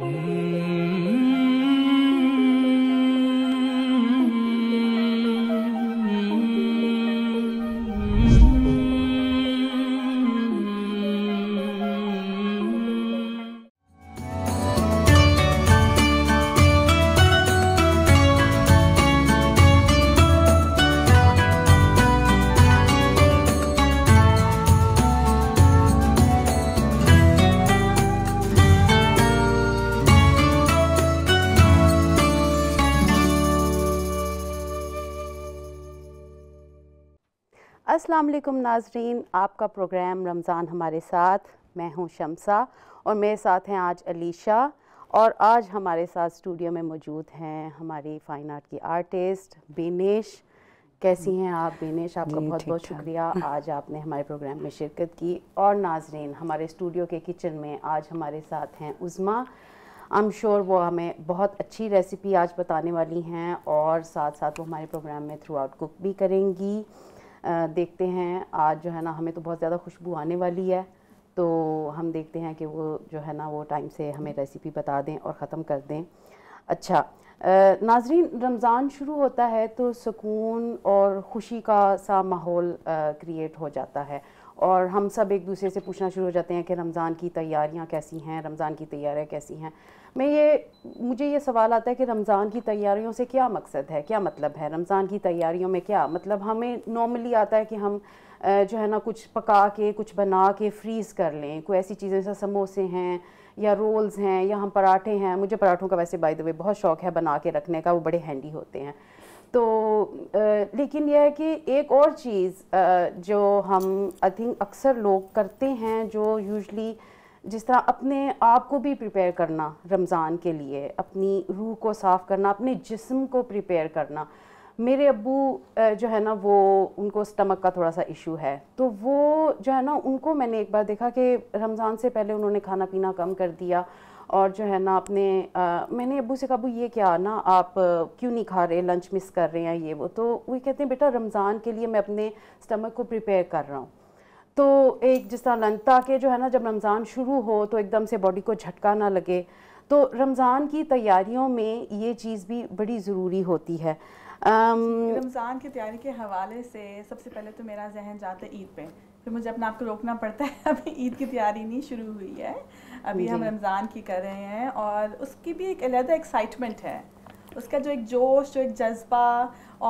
mm अल्लाम नाजरीन आपका प्रोग्राम रमज़ान हमारे साथ मैं हूं शमसा और मेरे साथ हैं आज अलीशा और आज हमारे साथ स्टूडियो में मौजूद हैं हमारी फ़ाइन आर्ट की आर्टिस्ट बेनिश कैसी हैं आप बेनिश आपका बहुत बहुत शुक्रिया आज आपने हमारे प्रोग्राम में शिरकत की और नाजरीन हमारे स्टूडियो के किचन में आज हमारे साथ हैं उज़मा आई एम श्योर वो हमें बहुत अच्छी रेसिपी आज बताने वाली हैं और साथ साथ वो हमारे प्रोग्राम में थ्रू आउट कुक भी करेंगी देखते हैं आज जो है ना हमें तो बहुत ज़्यादा खुशबू आने वाली है तो हम देखते हैं कि वो जो है ना वो टाइम से हमें रेसिपी बता दें और ख़त्म कर दें अच्छा नाजरीन रमज़ान शुरू होता है तो सुकून और ख़ुशी का सा माहौल क्रिएट हो जाता है और हम सब एक दूसरे से पूछना शुरू हो जाते हैं कि रमज़ान की तैयारियां कैसी हैं रमज़ान की तैयारियां कैसी हैं मैं ये मुझे ये सवाल आता है कि रमज़ान की तैयारियों से क्या मकसद है क्या मतलब है रमज़ान की तैयारियों में क्या मतलब हमें नॉर्मली आता है कि हम जो है ना कुछ पका के कुछ बना के फ्रीज़ कर लें कोई ऐसी चीज़ें जैसे समोसे हैं या रोल्स हैं या हम पराठे हैं मुझे पराठों का वैसे बाय द वे बहुत शौक़ है बना के रखने का वो बड़े हैंडी होते हैं तो आ, लेकिन यह है कि एक और चीज़ आ, जो हम आई थिंक अक्सर लोग करते हैं जो यूजली जिस तरह अपने आप को भी प्रिपेयर करना रमज़ान के लिए अपनी रूह को साफ़ करना अपने जिस्म को प्रिपेयर करना मेरे अबू जो है ना वो उनको स्टमक का थोड़ा सा इशू है तो वो जो है ना उनको मैंने एक बार देखा कि रमज़ान से पहले उन्होंने खाना पीना कम कर दिया और जो है ना अपने आ, मैंने अबू से कहा ये क्या ना आप क्यों नहीं खा रहे लंच मिस कर रहे हैं ये वो तो वो कहते हैं बेटा रमज़ान के लिए मैं अपने स्टमक को प्रिपेयर कर रहा हूँ तो एक जिस तरह लंच के जो है ना जब रमज़ान शुरू हो तो एकदम से बॉडी को झटका ना लगे तो रमज़ान की तैयारियों में ये चीज़ भी बड़ी ज़रूरी होती है रमज़ान की तैयारी के हवाले से सबसे पहले तो मेरा जहन जाता है ईद पे फिर मुझे अपने आप को रोकना पड़ता है अभी ईद की तैयारी नहीं शुरू हुई है अभी हम रमज़ान की कर रहे हैं और उसकी भी एक अलहदा एक्साइटमेंट है उसका जो एक जोश जो एक जज्बा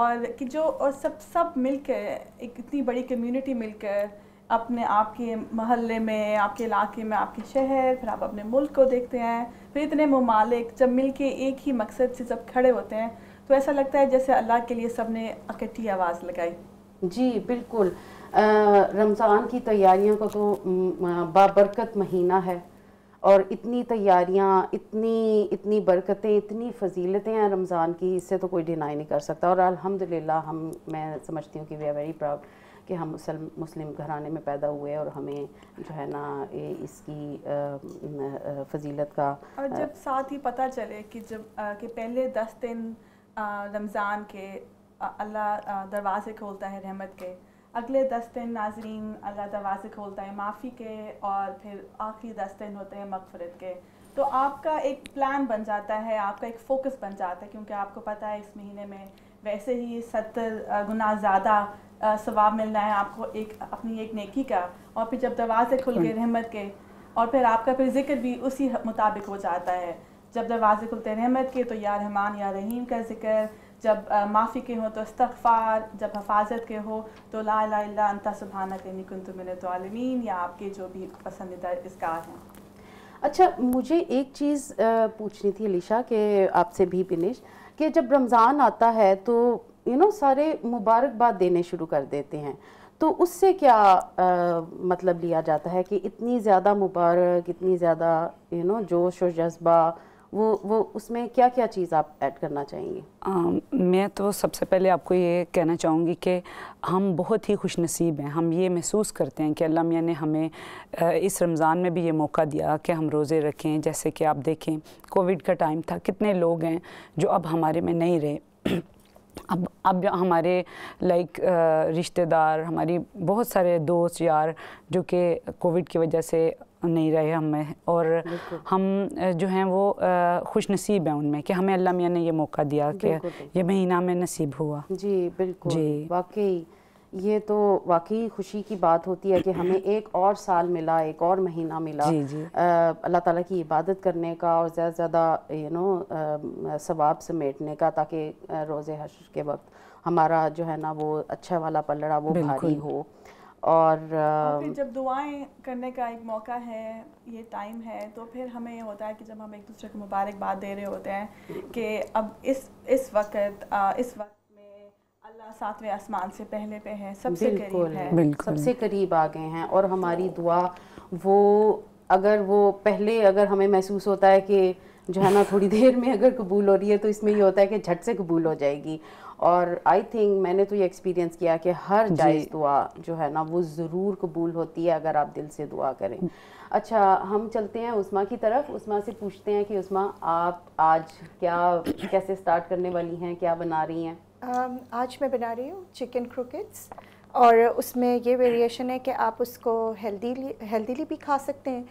और कि जो और सब सब मिलकर एक इतनी बड़ी कम्युनिटी मिलकर अपने आपके महल्ले में आपके इलाके में आपके शहर फिर आप अपने मुल्क को देखते हैं फिर इतने ममालिक जब मिल के एक ही मकसद से जब खड़े होते हैं तो ऐसा लगता है जैसे अल्लाह के लिए सब ने इकट्ठी आवाज़ लगाई जी बिल्कुल रमज़ान की तैयारियों का तो बाबरकत महीना है और इतनी तैयारियाँ इतनी इतनी बरकतें इतनी फजीलतें हैं रमज़ान की इससे तो कोई डिनाई नहीं कर सकता और अल्हम्दुलिल्लाह हम मैं समझती हूँ कि वी आर वेरी प्राउड कि हम मुसल मुस्लिम घराने में पैदा हुए और हमें जो है ना इसकी फजीलत का और जब साथ ही पता चले कि जब कि पहले दस दिन रमज़ान के अल्लाह दरवाजे खोलता है रहमत के अगले दस दिन नाजरीन अल्लाह दरवाजे खोलता है माफ़ी के और फिर आखिरी दस दिन होते हैं मकफरत के तो आपका एक प्लान बन जाता है आपका एक फोकस बन जाता है क्योंकि आपको पता है इस महीने में वैसे ही सत्तर गुना ज़्यादा सवाब मिलना है आपको एक अपनी एक नेकी का और फिर जब दरवाजे खुल गए हाँ। रहमत के और फिर आपका फिर जिक्र भी उसी मुताबिक हो जाता है जब दरवाजे खुलते हैं रहमत के तो या रहमान या रहीम का जिक्र जब माफ़ी के हो तो इस्तफ़ार जब हफाजत के हो तो ला ला अंता सुबहाना के कुन तो आलमीन या आपके जो भी पसंदीदा इसकार हैं अच्छा मुझे एक चीज़ पूछनी थी लिशा के आपसे भी बिनिश कि जब रमज़ान आता है तो यू नो सारे मुबारकबाद देने शुरू कर देते हैं तो उससे क्या आ, मतलब लिया जाता है कि इतनी ज़्यादा मुबारक इतनी ज़्यादा यू नो जोश और जज्बा वो वो उसमें क्या क्या चीज़ आप ऐड करना चाहेंगे आ, मैं तो सबसे पहले आपको ये कहना चाहूँगी कि हम बहुत ही खुश नसीब हैं हम ये महसूस करते हैं कि अल्लाह मियाँ ने हमें इस रमज़ान में भी ये मौका दिया कि हम रोज़े रखें जैसे कि आप देखें कोविड का टाइम था कितने लोग हैं जो अब हमारे में नहीं रहे अब अब हमारे लाइक रिश्तेदार हमारी बहुत सारे दोस्त यार जो कि कोविड की वजह से नहीं रहे हमें और हम जो हैं वो खुश नसीब हैं उनमें कि हमें अल्लाह मियाँ ने ये मौका दिया कि ये महीना में नसीब हुआ जी बिल्कुल जी वाकई ये तो वाकई खुशी की बात होती है कि हमें एक और साल मिला एक और महीना मिला अल्लाह ताला की इबादत करने का और ज़्यादा से ज़्यादा यू नो सवाब समेटने का ताकि रोज़ हशर के वक्त हमारा जो है ना वो अच्छा वाला पलड़ा वो भारी हो और जब दुआएं करने का एक मौका है ये टाइम है तो फिर हमें ये होता है कि जब हम एक दूसरे को मुबारकबाद दे रहे होते हैं कि अब इस इस वक्त इस वक्त सातवें आसमान से पहले पे है सबसे बिल्कुल करीब है सबसे करीब आ गए हैं और हमारी तो- दुआ वो अगर वो पहले अगर हमें महसूस होता है कि जो है ना थोड़ी देर में अगर कबूल हो रही है तो इसमें ये होता है कि झट से कबूल हो जाएगी और आई थिंक मैंने तो ये एक्सपीरियंस किया कि हर जायज़ दुआ जो है ना वो ज़रूर कबूल होती है अगर आप दिल से दुआ करें अच्छा हम चलते हैं उस्मा की तरफ उस्मा से पूछते हैं कि उस्मा आप आज क्या कैसे स्टार्ट करने वाली हैं क्या बना रही हैं आज मैं बना रही हूँ चिकन क्रोकेट्स और उसमें ये वेरिएशन है कि आप उसको हेल्दी हेल्दीली भी खा सकते हैं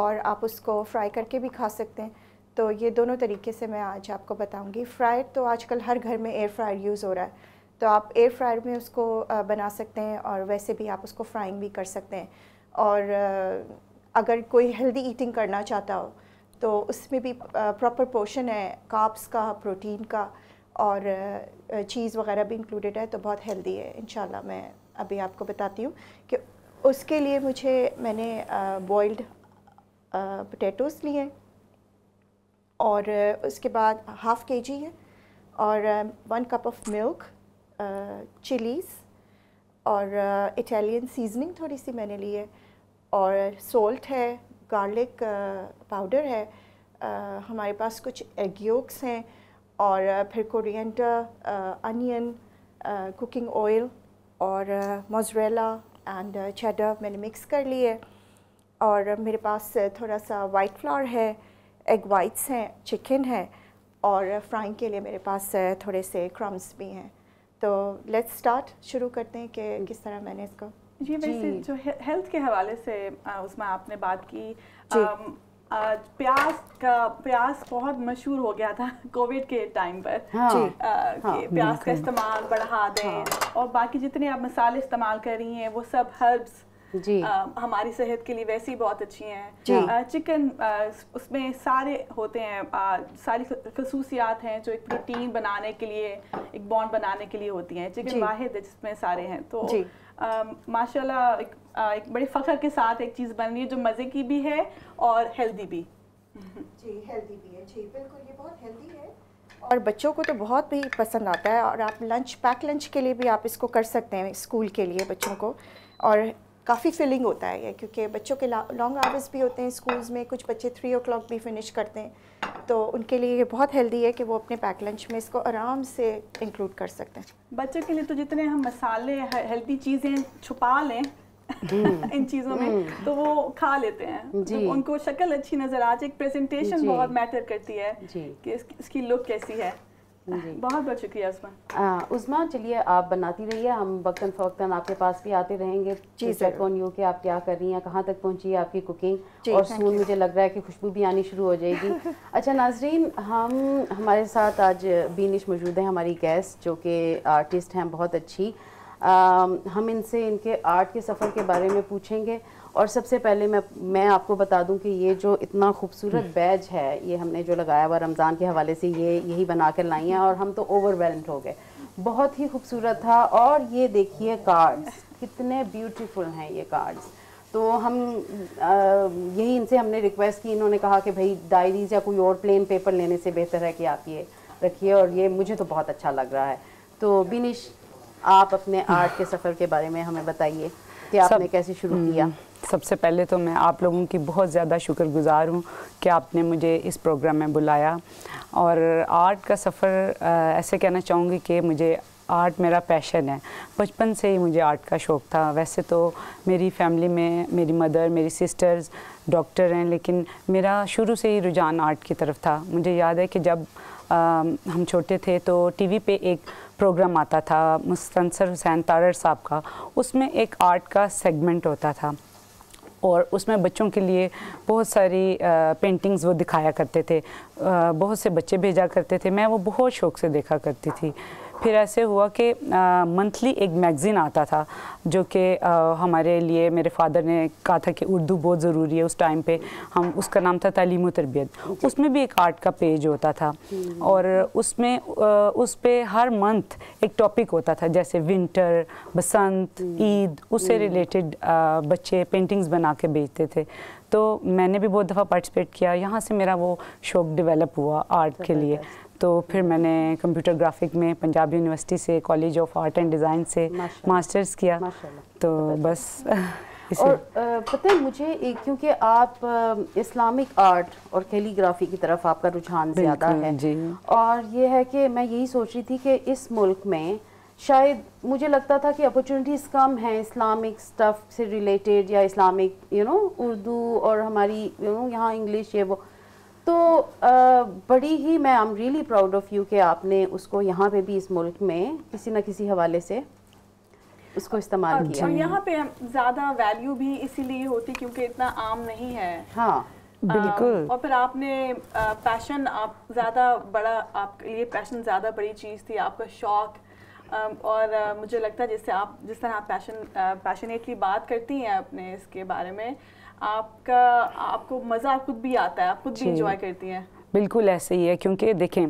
और आप उसको फ्राई करके भी खा सकते हैं तो ये दोनों तरीके से मैं आज आपको बताऊंगी फ्राइड तो आजकल हर घर में एयर फ्रायर यूज़ हो रहा है तो आप एयर फ्रायर में उसको बना सकते हैं और वैसे भी आप उसको फ्राइंग भी कर सकते हैं और अगर कोई हेल्दी ईटिंग करना चाहता हो तो उसमें भी प्रॉपर पोर्शन है काप्स का प्रोटीन का और चीज़ वगैरह भी इंक्लूडेड है तो बहुत हेल्दी है इन मैं अभी आपको बताती हूँ कि उसके लिए मुझे मैंने बॉइल्ड पोटैटोस लिए और उसके बाद हाफ़ के जी है और one cup of milk chillies और इटालियन सीजनिंग थोड़ी सी मैंने ली है और सोल्ट है गार्लिक पाउडर है हमारे पास कुछ एग योक्स हैं और फिर कोरिएंडर अनियन कुकिंग ऑयल और मोजरेला एंड चेडर मैंने मिक्स कर लिए और मेरे पास थोड़ा सा वाइट फ्लावर है एग वाइट्स हैं चिकन है और फ्राइंग के लिए मेरे पास थोड़े से क्रम्स भी हैं तो लेट्स स्टार्ट शुरू करते हैं कि किस तरह मैंने इसको जी वैसे जो हेल्थ के हवाले से उसमें आपने बात की प्याज का प्याज बहुत मशहूर हो गया था कोविड के टाइम पर हाँ, आ, हाँ, प्याज का इस्तेमाल बढ़ा दें हाँ, और बाकी जितने आप मसाले इस्तेमाल कर रही हैं वो सब हर्ब्स जी आ, हमारी सेहत के लिए वैसे ही बहुत अच्छी हैं आ, चिकन आ, उसमें सारे होते हैं आ, सारी खसूसियात हैं जो एक प्रोटीन बनाने के लिए एक बॉन्ड बनाने के लिए होती हैं चिकन वाहिद है जिसमें सारे हैं तो Um, माशाल्लाह एक, एक बड़े फ़ख्र के साथ एक चीज़ बन रही है जो मज़े की भी है और हेल्दी भी जी हेल्दी भी है जी बिल्कुल ये बहुत हेल्दी है और बच्चों को तो बहुत भी पसंद आता है और आप लंच पैक लंच के लिए भी आप इसको कर सकते हैं स्कूल के लिए बच्चों को और काफ़ी फिलिंग होता है क्योंकि बच्चों के लॉन्ग आवर्स भी होते हैं स्कूल्स में कुछ बच्चे थ्री ओ क्लाक भी फिनिश करते हैं तो उनके लिए ये बहुत हेल्दी है कि वो अपने पैक लंच में इसको आराम से इंक्लूड कर सकते हैं बच्चों के लिए तो जितने हम मसाले हेल्दी चीज़ें छुपा लें हम्म। इन चीज़ों में हम्म। तो वो खा लेते हैं जी। तो उनको शक्ल अच्छी नज़र आ जाए प्रेजेंटेशन बहुत मैटर करती है कि इसकी लुक कैसी है बहुत बहुत शुक्रिया उस्मा उस्मा चलिए आप बनाती रहिए हम वक्ता फ़वक्ता आपके पास भी आते रहेंगे चेक ऑन यू कि आप क्या कर रही हैं कहाँ तक पहुँची है आपकी कुकिंग और सून मुझे लग रहा है कि खुशबू भी आनी शुरू हो जाएगी अच्छा नाजरीन हम हमारे साथ आज बीनिश मौजूद है हमारी गेस्ट जो कि आर्टिस्ट हैं बहुत अच्छी आ, हम इनसे इनके आर्ट के सफ़र के बारे में पूछेंगे और सबसे पहले मैं मैं आपको बता दूं कि ये जो इतना खूबसूरत हम्म। बैज है ये हमने जो लगाया हुआ रमज़ान के हवाले से ये यही बना कर लाई हैं और हम तो ओवरवेलम्ड हो गए बहुत ही खूबसूरत था और ये देखिए कार्ड्स कितने ब्यूटीफुल हैं ये कार्ड्स तो हम आ, यही इनसे हमने रिक्वेस्ट की इन्होंने कहा कि भाई डायरीज़ या कोई और प्लेन पेपर लेने से बेहतर है कि आप ये रखिए और ये मुझे तो बहुत अच्छा लग रहा है तो बिनिश आप अपने आर्ट के सफ़र के बारे में हमें बताइए कि आपने कैसे शुरू किया हम्म। सबसे पहले तो मैं आप लोगों की बहुत ज़्यादा शुक्रगुजार हूँ कि आपने मुझे इस प्रोग्राम में बुलाया और आर्ट का सफ़र ऐसे कहना चाहूँगी कि मुझे आर्ट मेरा पैशन है बचपन से ही मुझे आर्ट का शौक़ था वैसे तो मेरी फैमिली में मेरी मदर मेरी सिस्टर्स डॉक्टर हैं लेकिन मेरा शुरू से ही रुझान आर्ट की तरफ था मुझे याद है कि जब आ, हम छोटे थे तो टीवी पे एक प्रोग्राम आता था मुस्तंसर हुसैन तारर साहब का उसमें एक आर्ट का सेगमेंट होता था और उसमें बच्चों के लिए बहुत सारी पेंटिंग्स वो दिखाया करते थे बहुत से बच्चे भेजा करते थे मैं वो बहुत शौक़ से देखा करती थी फिर ऐसे हुआ कि मंथली एक मैगज़ीन आता था जो कि हमारे लिए मेरे फादर ने कहा था कि उर्दू बहुत ज़रूरी है उस टाइम पे हम उसका नाम था तलीम तरबियत उसमें भी एक आर्ट का पेज होता था हम्म। और उसमें उस पर हर मंथ एक टॉपिक होता था जैसे विंटर बसंत हम्म। ईद उससे रिलेटेड हम्म। बच्चे पेंटिंग्स बना के बेचते थे तो मैंने भी बहुत दफ़ा पार्टिसिपेट किया यहाँ से मेरा वो शौक डेवलप हुआ आर्ट के लिए तो फिर मैंने कंप्यूटर ग्राफिक में पंजाब यूनिवर्सिटी से college of art and design से मास्टर्स किया तो, तो बस और पता है मुझे क्योंकि आप इस्लामिक आर्ट और कैलीग्राफी की तरफ आपका रुझान ज़्यादा है जी। और ये है कि मैं यही सोच रही थी कि इस मुल्क में शायद मुझे लगता था कि अपॉर्चुनिटीज़ कम हैं इस्लामिक स्टफ़ से रिलेटेड या इस्लामिक यू नो उर्दू और हमारी यू नो यहाँ इंग्लिश ये वो तो आ, बड़ी ही मैं I am really proud of you कि आपने उसको यहाँ पे भी इस मुल्क में किसी न किसी हवाले से उसको इस्तेमाल अच्छा, किया और यहाँ पे ज़्यादा वैल्यू भी इसीलिए होती क्योंकि इतना आम नहीं है हाँ बिल्कुल और फिर आपने पैशन आप ज़्यादा बड़ा आपके लिए पैशन ज़्यादा बड़ी चीज़ थी आपका शौक और मुझे लगता है जिससे आप जिस तरह आप पैशन पैशनेटली बात करती हैं अपने इसके बारे में आपका आपको मज़ा खुद भी आता है आप खुद भी इंजॉय करती हैं बिल्कुल ऐसे ही है क्योंकि देखें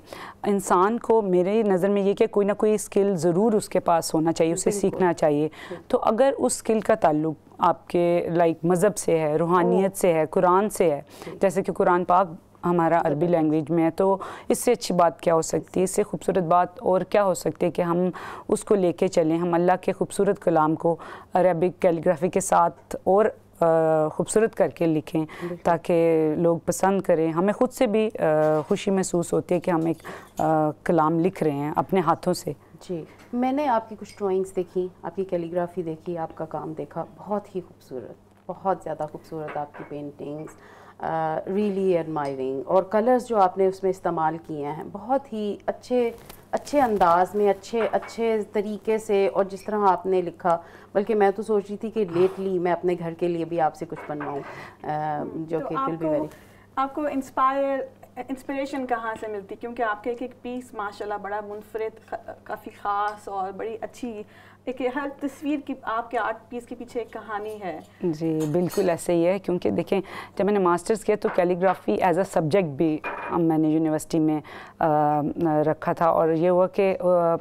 इंसान को मेरी नज़र में ये कि कोई ना कोई स्किल ज़रूर उसके पास होना चाहिए उसे सीखना चाहिए तो अगर उस स्किल का ताल्लुक आपके लाइक मज़हब से है रूहानियत से है कुरान से है जैसे कि कुरान पाक हमारा अरबी लैंग्वेज में है तो इससे अच्छी बात क्या हो सकती है इससे खूबसूरत बात और क्या हो सकती है कि हम उसको लेके चलें हम अल्लाह के खूबसूरत कलाम को अरबिक कैलीग्राफी के साथ और खूबसूरत करके लिखें ताकि लोग पसंद करें हमें ख़ुद से भी खुशी महसूस होती है कि हम एक कलाम लिख रहे हैं अपने हाथों से जी मैंने आपकी कुछ ड्राइंग्स देखी आपकी कैलीग्राफी देखी आपका काम देखा बहुत ही खूबसूरत बहुत ज़्यादा खूबसूरत आपकी पेंटिंग्स रियली एडमायरिंग और कलर्स जो आपने उसमें इस्तेमाल किए हैं बहुत ही अच्छे अच्छे अंदाज में अच्छे अच्छे तरीके से और जिस तरह आपने लिखा बल्कि मैं तो सोच रही थी कि लेटली मैं अपने घर के लिए भी आपसे कुछ बनवाऊँ जो तो कि विल बी वेरी आपको इंस्पायर इंस्पिरेशन कहाँ से मिलती क्योंकि आपके एक एक पीस माशाल्लाह बड़ा मुनफरद काफ़ी ख़ास और बड़ी अच्छी एक हर तस्वीर की आपके आर्ट पीस के पीछे एक कहानी है जी बिल्कुल ऐसे ही है क्योंकि देखें जब मैंने मास्टर्स किया तो कैलीग्राफी एज अ सब्जेक्ट भी मैंने यूनिवर्सिटी में आ, रखा था और ये हुआ कि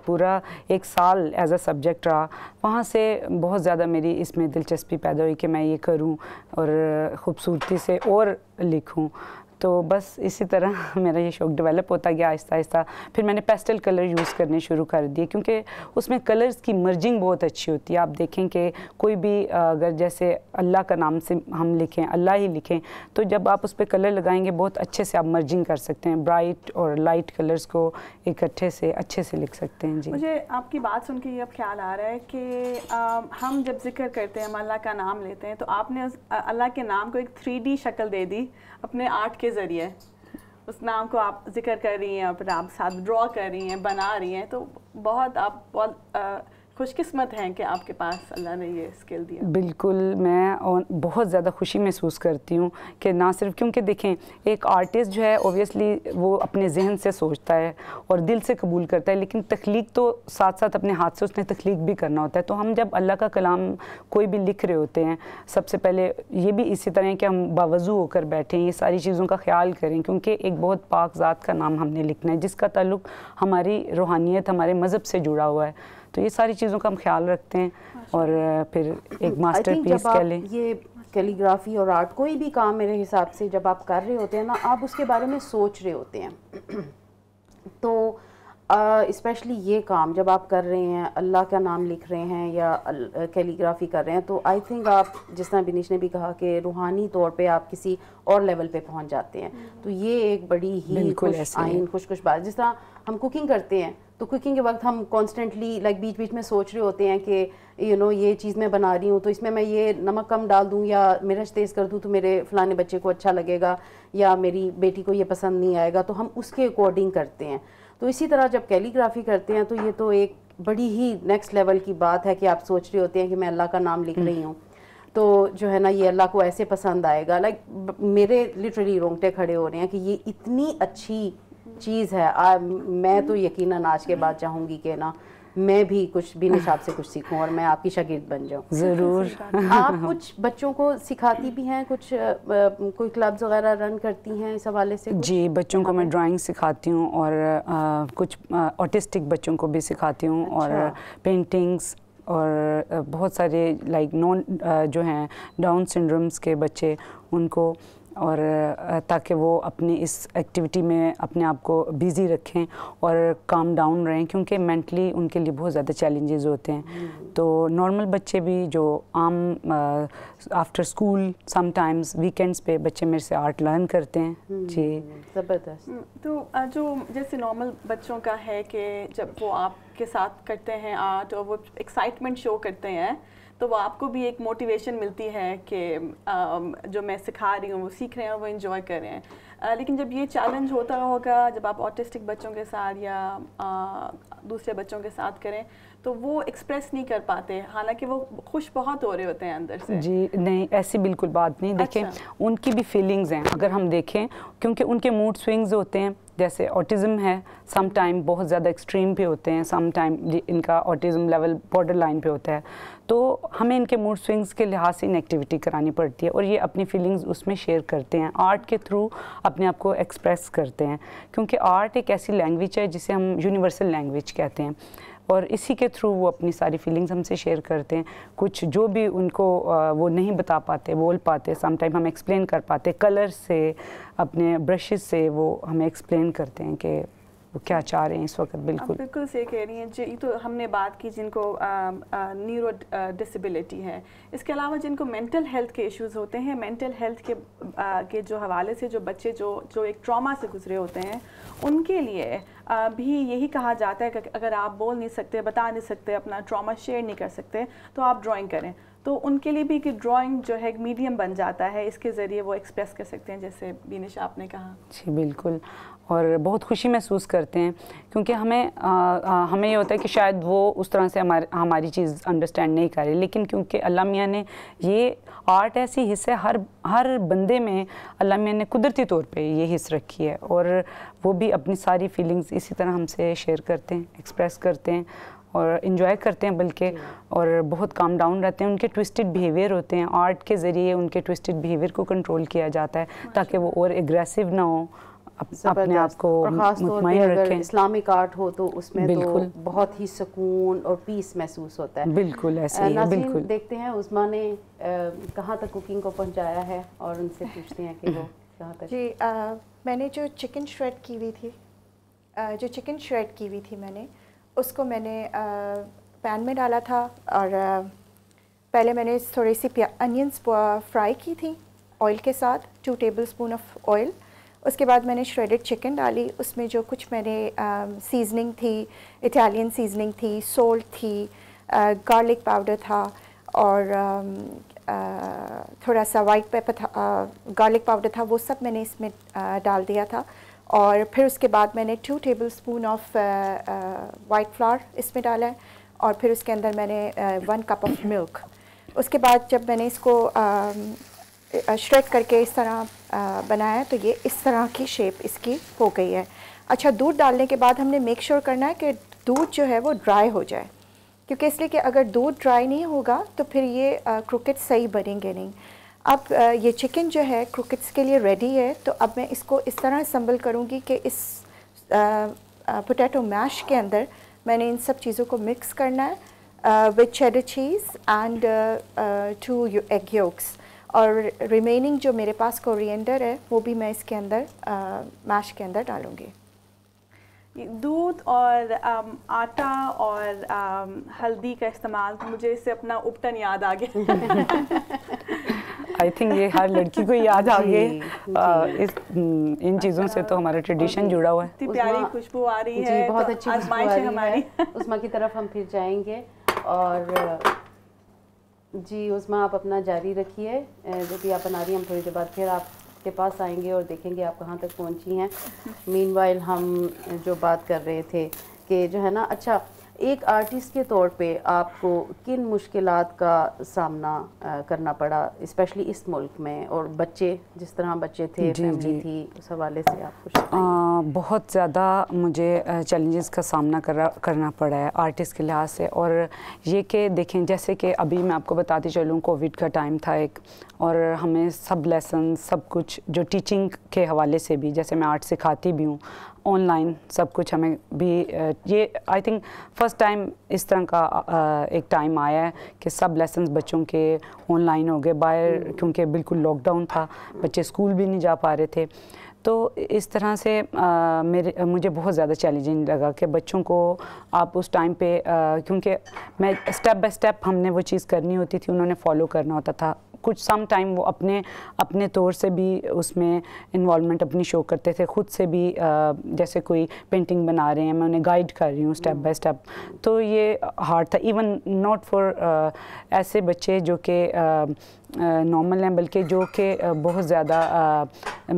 पूरा एक साल एज अ सब्जेक्ट रहा वहाँ से बहुत ज़्यादा मेरी इसमें दिलचस्पी पैदा हुई कि मैं ये करूँ और ख़ूबसूरती से और लिखूँ तो बस इसी तरह मेरा ये शौक़ डेवलप होता गया आहिस्ता आहिस्ता फिर मैंने पेस्टल कलर यूज़ करने शुरू कर दिए क्योंकि उसमें कलर्स की मर्जिंग बहुत अच्छी होती है आप देखें कि कोई भी अगर जैसे अल्लाह का नाम से हम लिखें अल्लाह ही लिखें तो जब आप उस पर कलर लगाएंगे बहुत अच्छे से आप मर्जिंग कर सकते हैं ब्राइट और लाइट कलर्स को इकट्ठे से अच्छे से लिख सकते हैं जी मुझे आपकी बात सुन के ये अब ख्याल आ रहा है कि हम जब जिक्र करते हैं हम अल्लाह का नाम लेते हैं तो आपने अल्लाह के नाम को एक थ्री शक्ल दे दी अपने आर्ट के ज़रिए उस नाम को आप जिक्र कर रही हैं और फिर आप साथ ड्रॉ कर रही हैं बना रही हैं तो बहुत आप बहुत खुशकिस्मत हैं कि आपके पास अल्लाह ने ये स्किल दिया बिल्कुल मैं और बहुत ज़्यादा खुशी महसूस करती हूँ कि ना सिर्फ क्योंकि देखें एक आर्टिस्ट जो है ओबियसली वो अपने जहन से सोचता है और दिल से कबूल करता है लेकिन तख्लीक तो साथ साथ अपने हाथ से उसने तख्लीक भी करना होता है तो हम जब अल्लाह का कलाम कोई भी लिख रहे होते हैं सबसे पहले ये भी इसी तरह कि हम बावजू होकर बैठें ये सारी चीज़ों का ख्याल करें क्योंकि एक बहुत पाक ज़ात का नाम हमने लिखना है जिसका ताल्लुक हमारी रूहानियत हमारे मज़हब से जुड़ा हुआ है तो ये सारी चीज़ों का हम ख्याल रखते हैं अच्छा। और फिर एक मास्टर पीस कह लें ये कैलीग्राफी और आर्ट कोई भी काम मेरे हिसाब से जब आप कर रहे होते हैं ना आप उसके बारे में सोच रहे होते हैं तो इस्पेशली uh, ये काम जब आप कर रहे हैं अल्लाह का नाम लिख रहे हैं या कैलीग्राफी कर रहे हैं तो आई थिंक आप जिस तरह बिनिश ने भी कहा कि रूहानी तौर पे आप किसी और लेवल पे पहुंच जाते हैं हम्म। तो ये एक बड़ी ही खुश आइन खुश खुश बात जिस तरह हम कुकिंग करते हैं तो कुकिंग के वक्त हम कॉन्स्टेंटली लाइक बीच बीच में सोच रहे होते हैं कि यू you नो know, ये चीज़ मैं बना रही हूँ तो इसमें मैं ये नमक कम डाल दूँ या मिर्च तेज़ कर दूँ तो मेरे फ़लाने बच्चे को अच्छा लगेगा या मेरी बेटी को ये पसंद नहीं आएगा तो हम उसके अकॉर्डिंग करते हैं तो इसी तरह जब कैलीग्राफी करते हैं तो ये तो एक बड़ी ही नेक्स्ट लेवल की बात है कि आप सोच रहे होते हैं कि मैं अल्लाह का नाम लिख रही हम्म। हूँ तो जो है ना ये अल्लाह को ऐसे पसंद आएगा लाइक मेरे लिटरली रोंगटे खड़े हो रहे हैं कि ये इतनी अच्छी चीज़ है आ, मैं तो यकीनन आज के बाद चाहूँगी कि ना मैं भी कुछ भी निशाब से कुछ सीखूं और मैं आपकी शागिर्द बन जाऊं ज़रूर आप कुछ बच्चों को सिखाती भी हैं कुछ कोई क्लब्स वगैरह रन करती हैं इस हवाले से जी बच्चों को मैं ड्राइंग सिखाती हूँ और आ, कुछ ऑटिस्टिक बच्चों को भी सिखाती हूँ अच्छा। और पेंटिंग्स और बहुत सारे लाइक नॉन जो हैं डाउन सिंड्रोम्स के बच्चे उनको और ताकि वो अपनी इस एक्टिविटी में अपने आप को बिज़ी रखें और काम डाउन रहें क्योंकि मेंटली उनके लिए बहुत ज़्यादा चैलेंजेस होते हैं हम्म। तो नॉर्मल बच्चे भी जो आम आफ्टर स्कूल समटाइम्स वीकेंड्स पे बच्चे मेरे से आर्ट लर्न करते हैं हम्म, जी ज़बरदस्त हम्म, तो जो जैसे नॉर्मल बच्चों का है कि जब वो आपके साथ करते हैं आर्ट और वो एक्साइटमेंट शो करते हैं तो वो आपको भी एक मोटिवेशन मिलती है कि जो मैं सिखा रही हूँ वो सीख रहे हैं वो इन्जॉय कर रहे हैं लेकिन जब ये चैलेंज होता होगा जब आप ऑटिस्टिक बच्चों के साथ या दूसरे बच्चों के साथ करें तो वो एक्सप्रेस नहीं कर पाते हालांकि वो खुश बहुत हो रहे होते हैं अंदर से जी नहीं ऐसी बिल्कुल बात नहीं देखें अच्छा। उनकी भी फीलिंग्स हैं अगर हम देखें क्योंकि उनके मूड स्विंग्स होते हैं जैसे ऑटिज़म है सम टाइम बहुत ज़्यादा एक्सट्रीम पे होते हैं सम टाइम इनका ऑटिज़म लेवल बॉर्डर लाइन पे होता है तो हमें इनके मूड स्विंग्स के लिहाज से इन एक्टिविटी करानी पड़ती है और ये अपनी फीलिंग्स उसमें शेयर करते हैं आर्ट के थ्रू अपने आप को एक्सप्रेस करते हैं क्योंकि आर्ट एक ऐसी लैंग्वेज है जिसे हम यूनिवर्सल लैंग्वेज कहते हैं और इसी के थ्रू वो अपनी सारी फीलिंग्स हमसे शेयर करते हैं कुछ जो भी उनको वो नहीं बता पाते बोल पाते समटाइम हम एक्सप्लेन कर पाते कलर से अपने ब्रशेस से वो हमें एक्सप्लेन करते हैं कि वो क्या चाह रहे हैं इस वक्त बिल्कुल बिल्कुल सही कह रही हैं जी तो हमने बात की जिनको न्यूरो डिसेबिलिटी है इसके अलावा जिनको मेंटल हेल्थ के इश्यूज होते हैं मेंटल हेल्थ के आ, के जो हवाले से जो बच्चे जो जो एक ट्रॉमा से गुजरे होते हैं उनके लिए आ, भी यही कहा जाता है कि अगर आप बोल नहीं सकते बता नहीं सकते अपना ट्रामा शेयर नहीं कर सकते तो आप ड्राॅइंग करें तो उनके लिए भी कि ड्राइंग जो है मीडियम बन जाता है इसके ज़रिए वो एक्सप्रेस कर सकते हैं जैसे बीनिश आपने कहा जी बिल्कुल और बहुत खुशी महसूस करते हैं क्योंकि हमें आ, आ, हमें ये होता है कि शायद वो उस तरह से हमार, हमारी चीज़ अंडरस्टैंड नहीं कर रही लेकिन क्योंकि अल्लाह मियाँ ने ये आर्ट ऐसी हिस्से हर हर बंदे में अल्लाह मियाँ ने कुदरती तौर पे ये हिस्स रखी है और वो भी अपनी सारी फीलिंग्स इसी तरह हमसे शेयर करते हैं एक्सप्रेस करते हैं और इन्जॉय करते हैं बल्कि hmm. और बहुत काम डाउन रहते हैं उनके ट्विस्टेड बिहेवियर होते हैं आर्ट के ज़रिए उनके ट्विस्टेड बिहेवियर को कंट्रोल किया जाता है hmm. ताकि वो और एग्रेसिव ना हो अप, अपने आप को इस्लामिक आर्ट हो तो उसमें तो बहुत ही सुकून और पीस महसूस होता है बिल्कुल ऐसे ही बिल्कुल देखते हैं उस्मा ने कहाँ तक कुकिंग को पहुँचाया है और उनसे पूछते हैं कि वो कहाँ तक जी आ, मैंने जो चिकन श्रेड की हुई थी आ, जो चिकन श्रेड की हुई थी मैंने उसको मैंने पैन में डाला था और पहले मैंने थोड़ी सी अनियंस फ्राई की थी ऑयल के साथ two tablespoon of oil उसके बाद मैंने श्रेडेड चिकन डाली उसमें जो कुछ मैंने सीजनिंग थी इटालियन सीजनिंग थी सोल्ट थी गार्लिक पाउडर था और थोड़ा सा वाइट पेपर था गार्लिक पाउडर था वो सब मैंने इसमें डाल दिया था और फिर उसके बाद मैंने two tablespoon of white flour इसमें डाला है और फिर उसके अंदर मैंने वन कप ऑफ मिल्क उसके बाद जब मैंने इसको श्रेड um, करके इस तरह uh, बनाया तो ये इस तरह की शेप इसकी हो गई है अच्छा दूध डालने के बाद हमने मेक श्योर sure करना है कि दूध जो है वो ड्राई हो जाए क्योंकि इसलिए कि अगर दूध ड्राई नहीं होगा तो फिर ये क्रिकेट uh, सही बनेंगे नहीं अब ये चिकन जो है क्रिकेट्स के लिए रेडी है तो अब मैं इसको इस तरह असम्बल करूँगी कि इस पोटैटो मैश के अंदर मैंने इन सब चीज़ों को मिक्स करना है with cheddar cheese and two egg yolks और रिमेनिंग जो मेरे पास कोरिएंडर है वो भी मैं इसके अंदर मैश uh, के अंदर डालूँगी दूध और um, आटा और um, हल्दी का इस्तेमाल मुझे इससे अपना उपटन याद आ गया आई थिंक ये हर लड़की को याद आ गई इस इन चीज़ों से तो हमारा ट्रेडिशन जुड़ा हुआ है इतनी प्यारी खुशबू आ रही है जी तो बहुत अच्छी खुशबू है हमारी है उस्मा की तरफ हम फिर जाएंगे और जी उस्मा आप अपना जारी रखिए जो भी आप बना रही हम थोड़ी देर बाद फिर आपके पास आएंगे और देखेंगे आप कहाँ तक पहुँची हैं मीन हम जो बात कर रहे थे कि जो है ना अच्छा एक आर्टिस्ट के तौर पे आपको किन मुश्किल का सामना करना पड़ा स्पेशली इस मुल्क में और बच्चे जिस तरह बच्चे थे जी, जी. थी उस हवाले से आप कुछ आ, बहुत ज़्यादा मुझे चैलेंजेस का सामना कर, करना पड़ा है आर्टिस्ट के लिहाज से और ये कि देखें जैसे कि अभी मैं आपको बताती चलूँ कोविड का टाइम था एक और हमें सब लेसन सब कुछ जो टीचिंग के हवाले से भी जैसे मैं आर्ट सिखाती भी हूँ ऑनलाइन सब कुछ हमें भी ये आई थिंक फर्स्ट टाइम इस तरह का एक टाइम आया है कि सब लेसन बच्चों के ऑनलाइन हो गए बाहर hmm. क्योंकि बिल्कुल लॉकडाउन था बच्चे स्कूल भी नहीं जा पा रहे थे तो इस तरह से आ, मेरे मुझे बहुत ज़्यादा चैलेंजिंग लगा कि बच्चों को आप उस टाइम पे क्योंकि मैं स्टेप बाय स्टेप हमने वो चीज़ करनी होती थी उन्होंने फॉलो करना होता था कुछ सम टाइम वो अपने अपने तौर से भी उसमें इन्वॉलमेंट अपनी शो करते थे ख़ुद से भी जैसे कोई पेंटिंग बना रहे हैं मैं उन्हें गाइड कर रही हूँ स्टेप बाई स्टेप तो ये हार्ड था इवन नॉट फॉर ऐसे बच्चे जो कि नॉर्मल हैं बल्कि जो कि बहुत ज़्यादा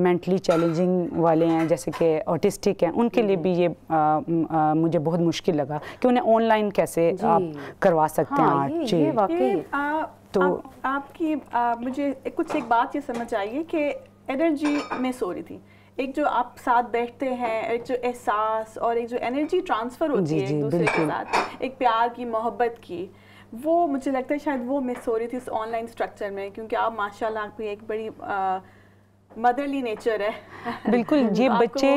मेंटली चैलेंजिंग वाले हैं जैसे कि ऑटिस्टिक हैं उनके लिए भी ये आ, आ, मुझे बहुत मुश्किल लगा कि उन्हें ऑनलाइन कैसे आप करवा सकते हाँ, हैं आर्ट ये, जी ये, तो आप, आपकी आ, मुझे एक, कुछ एक बात ये समझ आइए कि एनर्जी में सो रही थी एक जो आप साथ बैठते हैं एक जो एहसास और एक जो एनर्जी ट्रांसफ़र होती जी, है एक दूसरे के साथ एक प्यार की मोहब्बत की वो मुझे लगता है शायद वो मिस हो रही थी इस ऑनलाइन स्ट्रक्चर में क्योंकि आप माशाल्लाह आपकी एक बड़ी मदरली नेचर है बिल्कुल ये बच्चे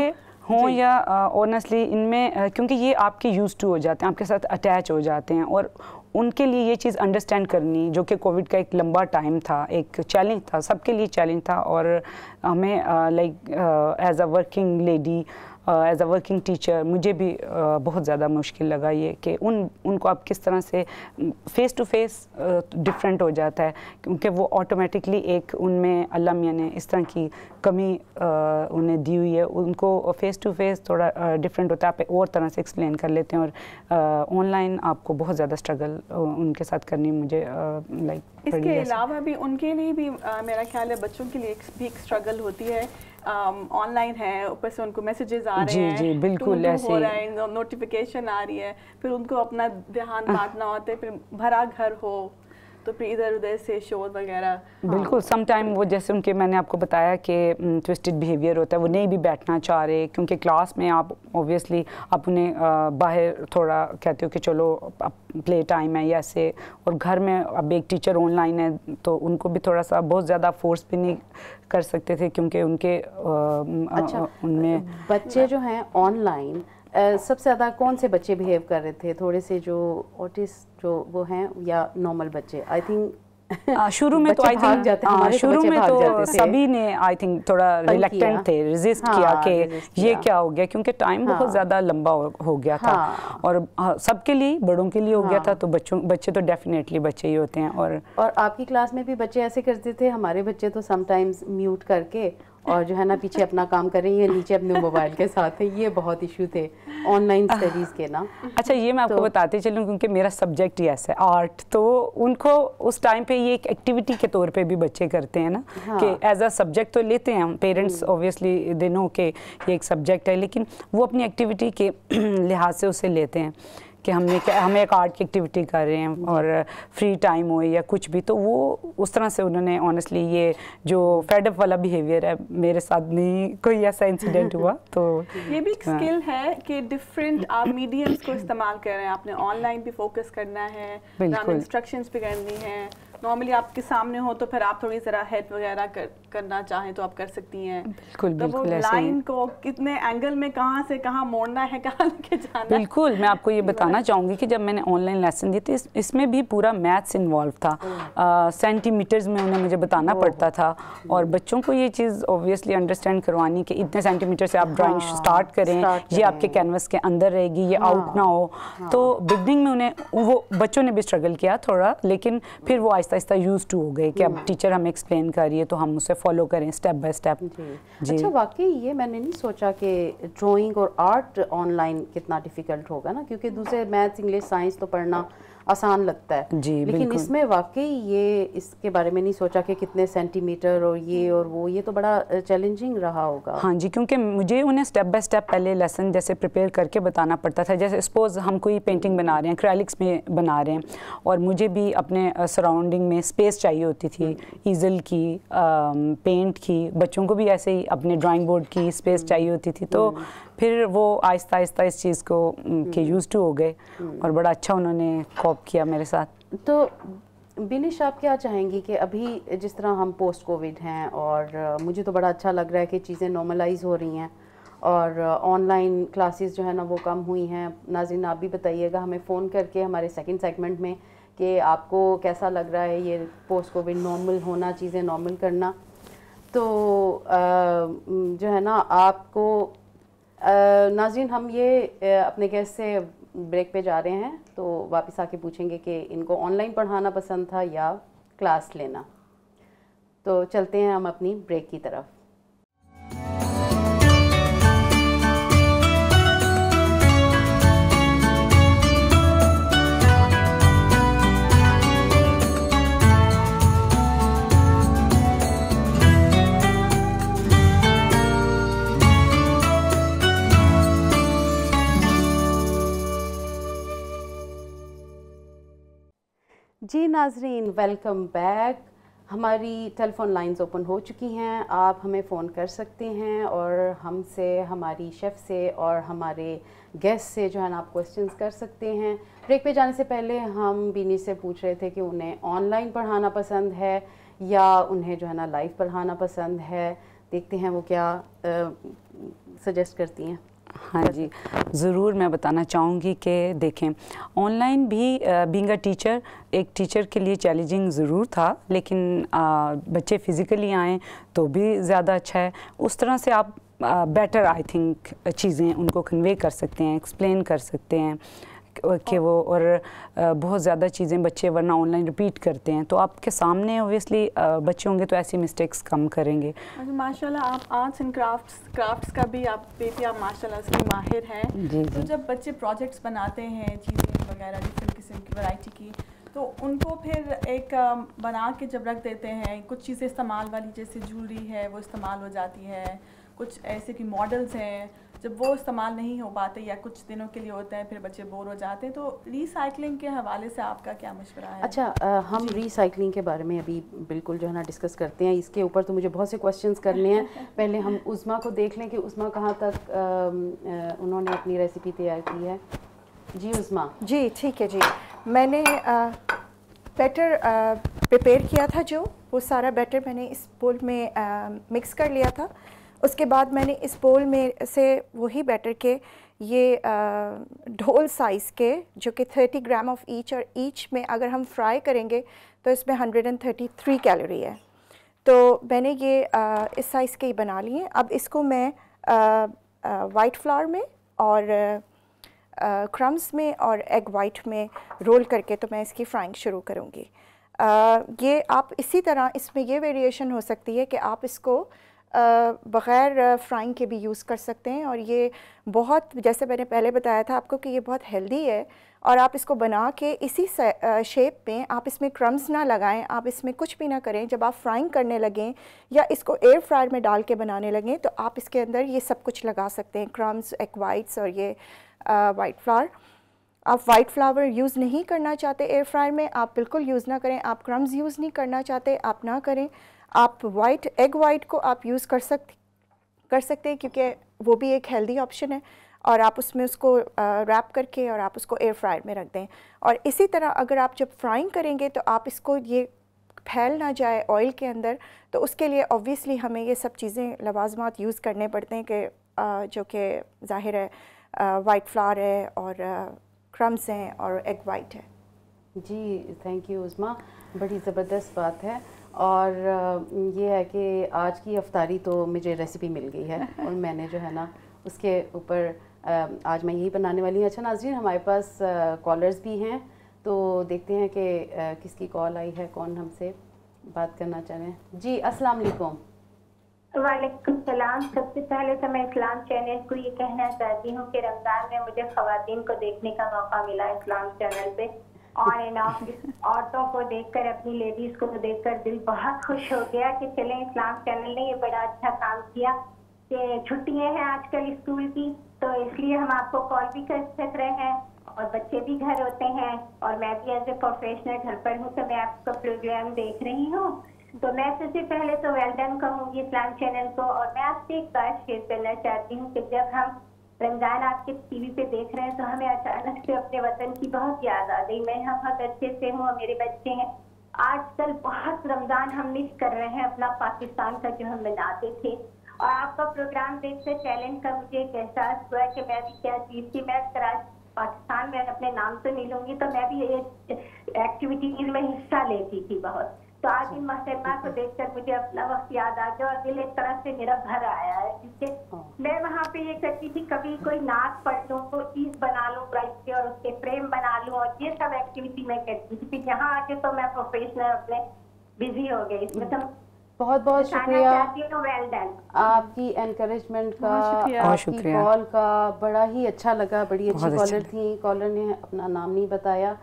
हों या ऑनेस्टली इनमें क्योंकि ये आपके यूज टू हो जाते हैं आपके साथ अटैच हो जाते हैं और उनके लिए ये चीज़ अंडरस्टैंड करनी जो कि कोविड का एक लंबा टाइम था एक चैलेंज था सबके लिए चैलेंज था और हमें like as a working lady as a working teacher मुझे भी बहुत ज़्यादा मुश्किल लगा ये कि उन उनको आप किस तरह से फेस टू फेस डिफरेंट हो जाता है क्योंकि वो ऑटोमेटिकली एक उनमें अल्लाह मियाँ ने इस तरह की कमी उन्हें दी हुई है उनको फेस टू फेस थोड़ा डिफरेंट होता है आप और तरह से एक्सप्लेन कर लेते हैं और ऑनलाइन आपको बहुत ज़्यादा स्ट्रगल उनके साथ करनी मुझे लाइक इसके अलावा भी उनके लिए भी आ, मेरा ख्याल है बच्चों के लिए भी एक स्ट्रगल होती है ऑनलाइन um, है ऊपर से उनको मैसेजेस आ रहे हैं जी बिल्कुल ऐसे हो रहा है नोटिफिकेशन आ रही है फिर उनको अपना ध्यान बांटना होता है फिर भरा घर हो तो फिर इधर उधर से शोर वगैरह हाँ। बिल्कुल सम टाइम वो जैसे उनके मैंने आपको बताया कि ट्विस्टेड बिहेवियर होता है वो नहीं भी बैठना चाह रहे क्योंकि क्लास में आप ओबियसली आप उन्हें बाहर थोड़ा कहते हो कि चलो प्ले टाइम है या ऐसे और घर में अब एक टीचर ऑनलाइन है तो उनको भी थोड़ा सा बहुत ज़्यादा फोर्स भी नहीं कर सकते थे क्योंकि उनके आ, अच्छा, उनमें बच्चे जो हैं ऑनलाइन सबसे ज़्यादा कौन से बच्चे बिहेव कर रहे थे थोड़े से जो ऑटिस जो वो हैं या नॉर्मल बच्चे आई थिंक शुरू में तो आई थिंक तो शुरू में तो सभी ने आई थिंक थोड़ा रिलेक्टेंट थे रिजिस्ट हाँ, किया कि ये क्या हो गया क्योंकि टाइम हाँ, बहुत ज़्यादा लंबा हो, हो गया था हाँ, और सबके लिए बड़ों के लिए हो गया था हाँ। तो बच्चों बच्चे तो डेफिनेटली बच्चे ही होते हैं और और आपकी क्लास में भी बच्चे ऐसे करते थे हमारे बच्चे तो समटाइम्स म्यूट करके और जो है ना पीछे अपना काम कर रही है नीचे अपने मोबाइल के साथ है ये बहुत इशू थे ऑनलाइन स्टडीज़ के ना अच्छा ये मैं आपको तो, बताती चलूँ क्योंकि मेरा सब्जेक्ट ही ऐसा है आर्ट तो उनको उस टाइम पे ये एक एक्टिविटी के तौर पे भी बच्चे करते हैं ना हाँ। कि एज अ सब्जेक्ट तो लेते हैं पेरेंट्स ऑब्वियसली दिनों के ये एक सब्जेक्ट है लेकिन वो अपनी एक्टिविटी के लिहाज से उसे लेते हैं कि हमने हम एक आर्ट की एक्टिविटी कर रहे हैं और फ्री टाइम हो या कुछ भी तो वो उस तरह से उन्होंने ऑनेस्टली ये जो फेडअप वाला बिहेवियर है मेरे साथ नहीं कोई ऐसा इंसिडेंट हुआ तो ये भी एक स्किल हाँ। है कि डिफरेंट आप मीडियम्स को इस्तेमाल कर रहे हैं आपने ऑनलाइन भी फोकस करना है इंस्ट्रक्शंस भी करनी है नॉर्मली आपके सामने हो तो फिर आप थोड़ी ज़रा हेल्प वगैरह कर, करना चाहें तो आप कर सकती हैं बिल्कुल तो बिल्कुल लाइन को कितने एंगल में कहाँ से कहाँ मोड़ना है कहाँ लेके जाना बिल्कुल मैं आपको ये बताना चाहूँगी कि जब मैंने ऑनलाइन लेसन दी इसमें इस, भी पूरा मैथ्स इन्वॉल्व था सेंटीमीटर्स में उन्हें मुझे बताना पड़ता था और बच्चों को ये चीज़ ऑब्वियसली अंडरस्टैंड करवानी कि इतने सेंटीमीटर से आप ड्राइंग हाँ, स्टार्ट करें ये आपके कैनवस के अंदर रहेगी ये आउट हाँ, ना हो तो बिगनिंग हाँ। में उन्हें वो बच्चों ने भी स्ट्रगल किया थोड़ा लेकिन फिर वो आहिस्ता आहिस्ता आहिस्ता यूज टू हो गए कि अब टीचर हमें एक्सप्लेन कर रही है तो हम उसे फॉलो करें स्टेप बाय स्टेप जी अच्छा वाकई ये मैंने नहीं सोचा कि ड्राइंग और आर्ट ऑनलाइन कितना डिफिकल्ट होगा ना क्योंकि दूसरे मैथ्स इंग्लिश साइंस तो पढ़ना आसान लगता है जी लेकिन इसमें वाकई ये इसके बारे में नहीं सोचा कि कितने सेंटीमीटर और ये और वो ये तो बड़ा चैलेंजिंग रहा होगा हाँ जी क्योंकि मुझे उन्हें स्टेप बाय स्टेप पहले लेसन जैसे प्रिपेयर करके बताना पड़ता था जैसे सपोज़ हम कोई पेंटिंग बना रहे हैं क्रैलिक्स में बना रहे हैं और मुझे भी अपने सराउंडिंग में स्पेस चाहिए होती थी ईजल की पेंट की बच्चों को भी ऐसे ही अपने ड्राॅइंग बोर्ड की स्पेस हम्म। चाहिए होती थी तो हम्म। फिर वो आहिस्ता आहिस्ता इस चीज़ को के यूज हम्म। टू हो गए हम्म। और बड़ा अच्छा उन्होंने कॉप किया मेरे साथ तो बिनिश आप क्या चाहेंगी कि अभी जिस तरह हम पोस्ट कोविड हैं और मुझे तो बड़ा अच्छा लग रहा है कि चीज़ें नॉर्मलाइज हो रही हैं और ऑनलाइन क्लासेस जो है ना वो कम हुई हैं नाजिन आप भी बताइएगा हमें फ़ोन करके हमारे सेकंड सेगमेंट में कि आपको कैसा लग रहा है ये पोस्ट कोविड नॉर्मल होना चीज़ें नॉर्मल करना तो जो है ना आपको नाजिन हम ये अपने गेस्ट से ब्रेक पे जा रहे हैं तो वापस आके पूछेंगे कि इनको ऑनलाइन पढ़ाना पसंद था या क्लास लेना तो चलते हैं हम अपनी ब्रेक की तरफ नाजरीन वेलकम बैक हमारी टेलीफ़ोन लाइंस ओपन हो चुकी हैं आप हमें फ़ोन कर सकते हैं और हमसे हमारी शेफ़ से और हमारे गेस्ट से जो है ना आप क्वेश्चन कर सकते हैं ब्रेक पे जाने से पहले हम बीनी से पूछ रहे थे कि उन्हें ऑनलाइन पढ़ाना पसंद है या उन्हें जो है ना लाइव पढ़ाना पसंद है देखते हैं वो क्या सजेस्ट करती हैं हाँ जी ज़रूर मैं बताना चाहूँगी कि देखें ऑनलाइन भी बींग अ टीचर एक टीचर के लिए चैलेंजिंग ज़रूर था लेकिन आ, बच्चे फ़िज़िकली आएँ तो भी ज़्यादा अच्छा है उस तरह से आप बेटर आई थिंक चीज़ें उनको कन्वे कर सकते हैं एक्सप्लेन कर सकते हैं के वो और बहुत ज़्यादा चीज़ें बच्चे वरना ऑनलाइन रिपीट करते हैं तो आपके सामने ओबियसली बच्चे होंगे तो ऐसी मिस्टेक्स कम करेंगे माशाल्लाह आप आर्ट्स एंड क्राफ्ट्स क्राफ्ट्स का भी आप बेटी आप माशाल्लाह से माहिर हैं जी तो जब बच्चे प्रोजेक्ट्स बनाते हैं चीज़ें वगैरह डिफरेंट किस्म की वैराइटी की तो उनको फिर एक बना के जब रख देते हैं कुछ चीज़ें इस्तेमाल वाली जैसे ज्वेलरी है वो इस्तेमाल हो जाती है कुछ ऐसे कि मॉडल्स हैं जब वो इस्तेमाल नहीं हो पाते या कुछ दिनों के लिए होते हैं फिर बच्चे बोर हो जाते हैं तो रिसाइकलिंग के हवाले से आपका क्या मशवरा है अच्छा आ, हम रिसाइकलिंग के बारे में अभी बिल्कुल जो है ना डिस्कस करते हैं इसके ऊपर तो मुझे बहुत से क्वेश्चंस करने हैं पहले हम उस्मा को देख लें कि उस्मा कहाँ तक आ, आ, उन्होंने अपनी रेसिपी तैयार की है जी उस्मा जी ठीक है जी मैंने बैटर प्रिपेयर किया था जो वो सारा बैटर मैंने इस बोल में मिक्स कर लिया था उसके बाद मैंने इस बोल में से वही बैटर के ये ढोल साइज़ के जो कि 30 ग्राम ऑफ ईच और ईच में अगर हम फ्राई करेंगे तो इसमें 133 कैलोरी है तो मैंने ये आ, इस साइज़ के ही बना लिए अब इसको मैं वाइट फ्लावर में और क्रम्स में और एग वाइट में रोल करके तो मैं इसकी फ्राइंग शुरू करूँगी ये आप इसी तरह इसमें ये वेरिएशन हो सकती है कि आप इसको बग़ैर फ्राइंग के भी यूज़ कर सकते हैं और ये बहुत जैसे मैंने पहले बताया था आपको कि ये बहुत हेल्दी है और आप इसको बना के इसी शेप में आप इसमें क्रम्स ना लगाएं आप इसमें कुछ भी ना करें जब आप फ्राइंग करने लगें या इसको एयर फ्रायर में डाल के बनाने लगें तो आप इसके अंदर ये सब कुछ लगा सकते हैं क्रम्स एक वाइट्स और ये वाइट फ्लावर आप वाइट फ्लावर यूज़ नहीं करना चाहते एयर फ्रायर में आप बिल्कुल यूज़ ना करें आप क्रम्स यूज़ नहीं करना चाहते आप ना करें आप वाइट एग वाइट को आप यूज़ कर सकते कर सकते हैं क्योंकि वो भी एक हेल्दी ऑप्शन है और आप उसमें उसको रैप करके और आप उसको एयर फ्रायर में रख दें और इसी तरह अगर आप जब फ्राइंग करेंगे तो आप इसको ये फैल ना जाए ऑयल के अंदर तो उसके लिए ऑब्वियसली हमें ये सब चीज़ें लवाजमात यूज़ करने पड़ते हैं कि जो कि जाहिर है वाइट फ्लावर है और क्रम्स हैं और एग वाइट है जी थैंक यू उज़मा बड़ी ज़बरदस्त बात है और ये है कि आज की अफ्तारी तो मुझे रेसिपी मिल गई है और मैंने जो है ना उसके ऊपर आज मैं यही बनाने वाली हूँ अच्छा नाजरीन हमारे पास कॉलर्स भी हैं तो देखते हैं कि किसकी कॉल आई है कौन हमसे बात करना चाह रहे हैं जी अस्सलाम वालेकुम वालेकुम सलाम सबसे पहले तो मैं इस्लाम चैनल को ये कहना चाहती हूँ कि रमज़ान में मुझे ख़वातीन को देखने का मौका मिला इस्लाम चैनल पे ऑन एंड ऑफ औरतों को देखकर अपनी लेडीज को देखकर दिल बहुत खुश हो गया कि चले इस्लाम चैनल ने ये बड़ा अच्छा काम किया कि छुट्टियां हैं आजकल स्कूल की तो इसलिए हम आपको कॉल भी कर सक रहे हैं और बच्चे भी घर होते हैं और मैं भी एज ए प्रोफेशनल घर पर हूँ तो मैं आपका प्रोग्राम देख रही हूँ तो मैं सबसे पहले तो वेलडम कहूँगी इस्लाम चैनल को और मैं आपसे एक बात शेयर करना चाहती हूँ कि जब हम रमजान आपके टीवी पे देख रहे हैं तो हमें अचानक से अपने वतन की बहुत याद आ गई मैं यहाँ बहुत अच्छे से हूँ और मेरे बच्चे हैं आजकल बहुत रमजान हम मिस कर रहे हैं अपना पाकिस्तान का जो हम मनाते थे और आपका प्रोग्राम देख कर टैलेंट का मुझे एक एहसास हुआ कि मैं भी क्या चीज थी मैं पाकिस्तान में अपने नाम से मिलूंगी तो मैं भी एक्टिविटीज में हिस्सा लेती थी बहुत तो आज इन मुसलमा को देखकर मुझे अपना वक्त याद आ गया और दिल एक तरह से मेरा भर आया है जिससे हाँ। मैं वहाँ पे ये करती थी कभी कोई नाच पढ़ लूँ कोई चीज बना लूँ प्राइस के और उसके फ्रेम बना लूँ और ये सब एक्टिविटी मैं करती थी फिर यहाँ आके तो मैं प्रोफेशनल अपने बिजी हो गई इसमें हम्म। तो मतलब बहुत बहुत शुक्रिया आपकी एनकरेजमेंट का आपकी कॉल का बड़ा ही अच्छा लगा बड़ी अच्छी कॉलर अच्छा थी कॉलर ने अपना नाम नहीं बताया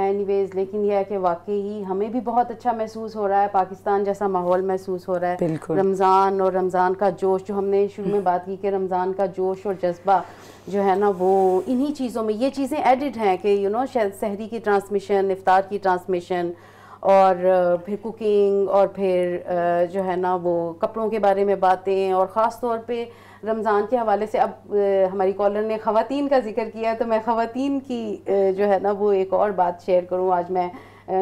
एनीवेज लेकिन यह है कि वाकई ही हमें भी बहुत अच्छा महसूस हो रहा है पाकिस्तान जैसा माहौल महसूस हो रहा है रमज़ान और रमज़ान का जोश जो हमने शुरू में हम्म। बात की कि रमज़ान का जोश और जज्बा जो है ना वो इन्हीं चीज़ों में ये चीज़ें एडिड हैं कि यू नो शहरी की ट्रांसमिशन इफ्तार की ट्रांसमिशन और फिर कुकिंग और फिर जो है ना वो कपड़ों के बारे में बातें और ख़ास तौर पर रमज़ान के हवाले से अब हमारी कॉलर ने ख़वान का जिक्र किया तो मैं ख़वान की जो है ना वो एक और बात शेयर करूँ आज मैं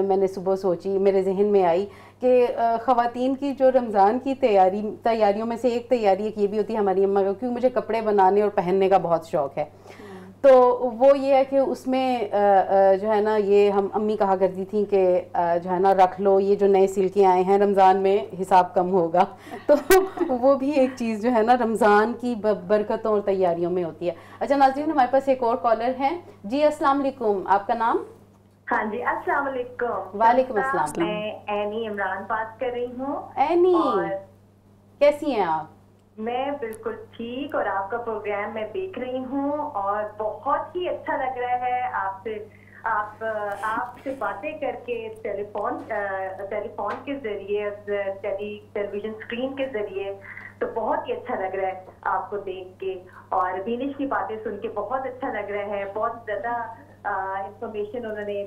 मैंने सुबह सोची मेरे जहन में आई कि ख़वान की जो रमज़ान की तैयारी तैयारियों में से एक तैयारी एक ये भी होती है हमारी अम्मा का क्योंकि मुझे कपड़े बनाने और पहनने का बहुत शौक़ है तो वो ये है कि उसमें जो है ना ये हम अम्मी कहा करती थी कि जो है ना रख लो ये जो नए सिल्के आए हैं रमज़ान में हिसाब कम होगा तो वो भी एक चीज़ जो है ना रमज़ान की बरकतों और तैयारियों में होती है अच्छा नाजरीन हमारे पास एक और कॉलर हैं जी अस्सलाम वालेकुम आपका नाम हाँ जी अस्सलाम वालेकुम वालेकुम अच्छा, अस्सलाम मैं एनी इमरान बात कर रही हूँ एनी और... कैसी हैं आप मैं बिल्कुल ठीक और आपका प्रोग्राम मैं देख रही हूँ और बहुत ही अच्छा लग रहा है आपसे आप आपसे बातें करके टेलीफोन टेलीफोन के जरिए टेली टेलीविजन स्क्रीन के जरिए तो बहुत ही अच्छा लग रहा है आपको देख के और बीनिश की बातें सुन के बहुत अच्छा लग रहा है बहुत ज़्यादा इंफॉर्मेशन उन्होंने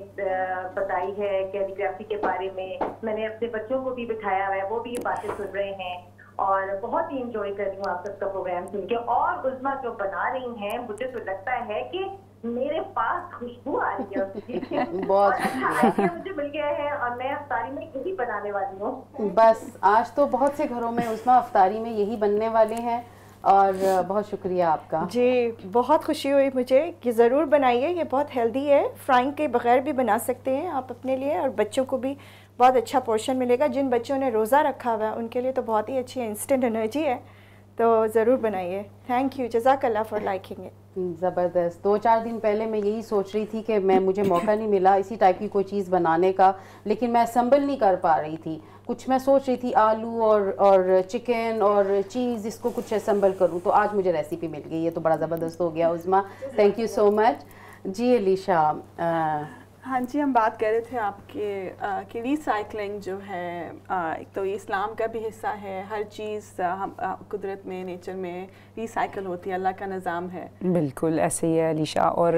बताई है कैलीग्राफी के बारे में मैंने अपने बच्चों को भी बिठाया हुआ है वो भी ये बातें सुन रहे हैं और बहुत ही इंजॉय कर रही हूँ आप सबका प्रोग्राम सुन के और उजमा जो बना रही हैं मुझे तो लगता है कि मेरे पास खुशबू आ रही है बहुत अच्छा, मुझे मिल गया है और मैं अफ्तारी में यही बनाने वाली हूँ बस आज तो बहुत से घरों में उजमा अफ्तारी में यही बनने वाले हैं और बहुत शुक्रिया आपका जी बहुत खुशी हुई मुझे कि ज़रूर बनाइए ये बहुत हेल्दी है फ्राइंग के बगैर भी बना सकते हैं आप अपने लिए और बच्चों को भी बहुत अच्छा पोर्शन मिलेगा जिन बच्चों ने रोज़ा रखा हुआ है उनके लिए तो बहुत ही अच्छी इंस्टेंट एनर्जी है तो ज़रूर बनाइए थैंक यू जजाकल्ला फॉर लाइकिंग इट ज़बरदस्त दो चार दिन पहले मैं यही सोच रही थी कि मैं मुझे मौका नहीं मिला इसी टाइप की कोई चीज़ बनाने का लेकिन मैं असम्बल नहीं कर पा रही थी कुछ मैं सोच रही थी आलू और और चिकन और चीज़ इसको कुछ असम्बल करूँ तो आज मुझे रेसिपी मिल गई ये तो बड़ा ज़बरदस्त हो गया Uzma thank you so much जी अलीशा हाँ जी हम बात कर रहे थे आपके कि रिसाइकलिंग जो है एक तो ये इस्लाम का भी हिस्सा है हर चीज़ हम कुदरत में नेचर में रिसाइकल होती है अल्लाह का निज़ाम है बिल्कुल ऐसे ही है अलीशा और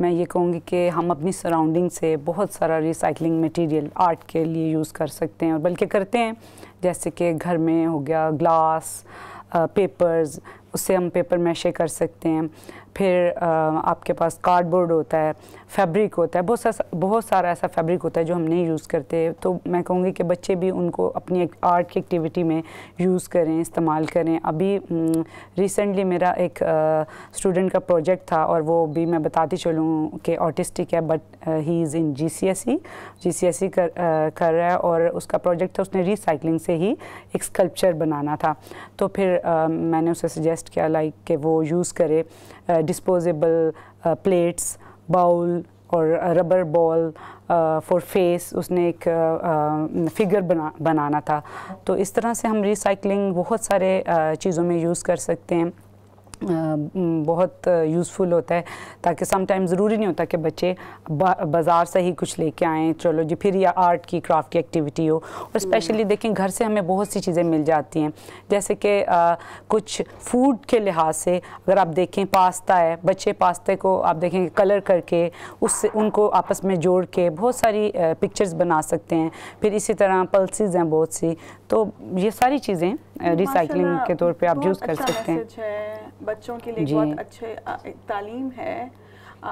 मैं ये कहूँगी कि हम अपनी सराउंडिंग से बहुत सारा रिसाइकलिंग मटेरियल आर्ट के लिए यूज़ कर सकते हैं और बल्कि करते हैं जैसे कि घर में हो गया ग्लास पेपर्स उससे हम पेपर मैशे कर सकते हैं फिर आपके पास कार्डबोर्ड होता है फैब्रिक होता है बहुत सा बहुत सारा ऐसा फैब्रिक होता है जो हम नहीं यूज़ करते तो मैं कहूँगी कि बच्चे भी उनको अपनी एक आर्ट की एक्टिविटी में यूज़ करें इस्तेमाल करें अभी रिसेंटली मेरा एक स्टूडेंट का प्रोजेक्ट था और वो भी मैं बताती चलूँ कि ऑटिस्टिक है but he is in G C S C G C S C कर आ, कर रहा है और उसका प्रोजेक्ट था उसने रिसाइकलिंग से ही एक स्कल्पचर बनाना था तो फिर आ, मैंने उसे सजेस्ट किया लाइक कि वो यूज़ करे Uh, disposable uh, plates, bowl और रबर बॉल फॉर फेस उसने एक फिगर uh, बना बनाना था तो इस तरह से हम रिसाइकलिंग बहुत सारे चीज़ों में यूज़ कर सकते हैं बहुत यूज़फुल होता है ताकि समटाइम ज़रूरी नहीं होता कि बच्चे बाज़ार से ही कुछ लेके आएँ चलो जी फिर या आर्ट की क्राफ्ट की एक्टिविटी हो और स्पेशली हम्म। देखें घर से हमें बहुत सी चीज़ें मिल जाती हैं जैसे कि कुछ फूड के लिहाज से अगर आप देखें पास्ता है बच्चे पास्ते को आप देखें कलर करके उससे उनको आपस में जोड़ के बहुत सारी पिक्चर्स बना सकते हैं फिर इसी तरह पल्सिस हैं बहुत सी तो ये सारी चीज़ें रिसाइकलिंग के तौर पर आप यूज़ कर अच्छा सकते हैं बच्चों के लिए बहुत अच्छे तालीम है आ,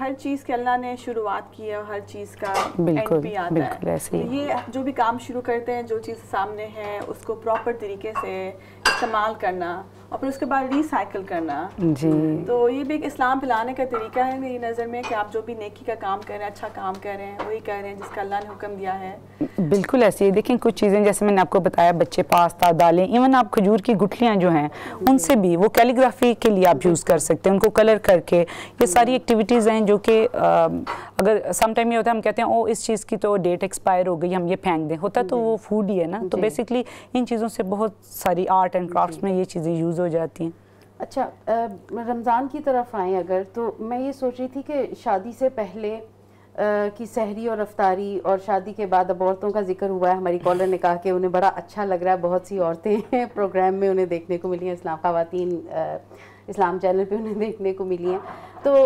हर चीज़ के अल्लाह ने शुरुआत की है हर चीज़ का बिल्कुल, भी आता बिल्कुल है ऐसे ये जो भी काम शुरू करते हैं जो चीज़ सामने है उसको प्रॉपर तरीके से इस्तेमाल करना और फिर उसके बाद रिसाइकिल करना जी तो ये भी एक इस्लाम पिलाने का तरीका है मेरी नज़र में कि आप जो भी नेकी का काम कर रहे हैं अच्छा काम कर रहे हैं वही कर रहे हैं जिसका अल्लाह ने हुक्म दिया है बिल्कुल ऐसे ही देखें कुछ चीज़ें जैसे मैंने आपको बताया बच्चे पास्ता दालें इवन आप खजूर की गुठलियाँ जो हैं उनसे भी वो कैलीग्राफी के लिए आप यूज़ कर सकते हैं उनको कलर करके ये सारी एक्टिविटीज़ हैं जो कि अगर समटाइम ये होता है हम कहते हैं ओ इस चीज़ की तो डेट एक्सपायर हो गई हम ये फेंक दें होता तो वो फूड ही है ना तो बेसिकली इन चीज़ों से बहुत सारी आर्ट आर्ट एंड क्राफ्ट्स में ये चीज़ें यूज़ हो जाती हैं अच्छा रमज़ान की तरफ आए अगर तो मैं ये सोच रही थी कि शादी से पहले की सहरी और रफ्तारी और शादी के बाद अब औरतों का जिक्र हुआ है हमारी कॉलर ने कहा कि उन्हें बड़ा अच्छा लग रहा है बहुत सी औरतें प्रोग्राम में उन्हें देखने को मिली हैं इस्लाम खातन इस्लाम चैनल पे उन्हें देखने को मिली हैं तो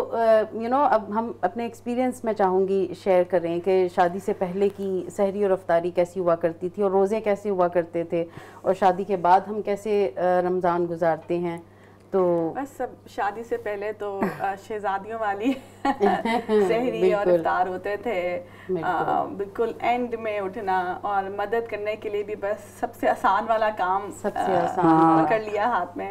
यू नो अब हम अपने एक्सपीरियंस में चाहूँगी शेयर करें कि शादी से पहले की सहरी और रफ्तारी कैसी हुआ करती थी और रोज़े कैसे हुआ करते थे और शादी के बाद हम कैसे रमज़ान गुजारते हैं तो बस सब शादी से पहले तो शहजादियों वाली सहरी और इफ्तार होते थे बिल्कुल एंड में उठना और मदद करने के लिए भी बस सबसे आसान वाला काम सबसे आसान पकड़ लिया हाथ में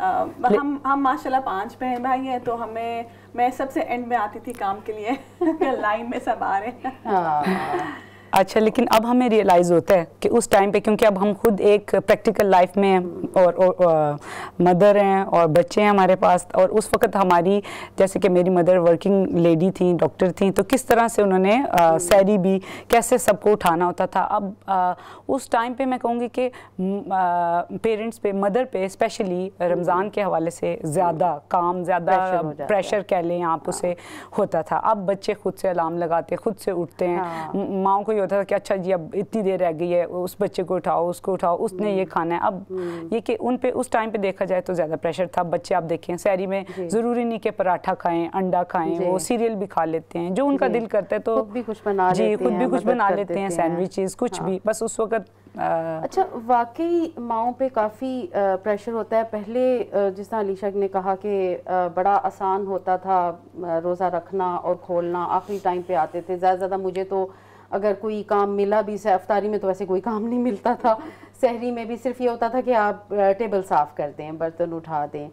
आ, हम हम माशाल्लाह पांच बहन भाई हैं तो हमें मैं सबसे एंड में आती थी काम के लिए लाइन में सब आ रहे हैं हाँ। अच्छा लेकिन अब हमें रियलाइज़ होता है कि उस टाइम पे क्योंकि अब हम खुद एक प्रैक्टिकल लाइफ में और, और, और मदर हैं और बच्चे हैं हमारे पास और उस वक्त हमारी जैसे कि मेरी मदर वर्किंग लेडी थी डॉक्टर थी तो किस तरह से उन्होंने सैरी भी कैसे सबको उठाना होता था अब आ, उस टाइम पे मैं कहूँगी कि पेरेंट्स पे मदर पे स्पेशली रमज़ान के हवाले से ज़्यादा काम ज़्यादा प्रेशर कह लें आप हाँ। उसे होता था अब बच्चे खुद से अलार्म लगाते खुद से उठते हैं हाँ। माओ को ही होता था कि अच्छा जी अब इतनी देर रह गई है उस बच्चे को उठाओ उसको उठाओ उसने ये हम्म। खाना है अब हम्म। ये कि उन पे उस टाइम पे देखा जाए तो ज़्यादा प्रेशर था बच्चे आप देखें शहरी में ज़रूरी नहीं कि पराठा खाएं अंडा खाएं वो सीरियल भी खा लेते हैं जो उनका दिल करता है तो भी कुछ बना जी खुद भी कुछ बना लेते हैं सैंडविचेज कुछ हाँ। भी बस उस वक्त अच्छा वाकई माओ पे काफ़ी प्रेशर होता है पहले जिस तरह अलीशा ने कहा कि बड़ा आसान होता था रोज़ा रखना और खोलना आखिरी टाइम पे आते थे ज़्यादा ज़्यादा मुझे तो अगर कोई काम मिला भी अफ्तारी में तो वैसे कोई काम नहीं मिलता था शहरी में भी सिर्फ ये होता था कि आप टेबल साफ़ कर दें बर्तन उठा दें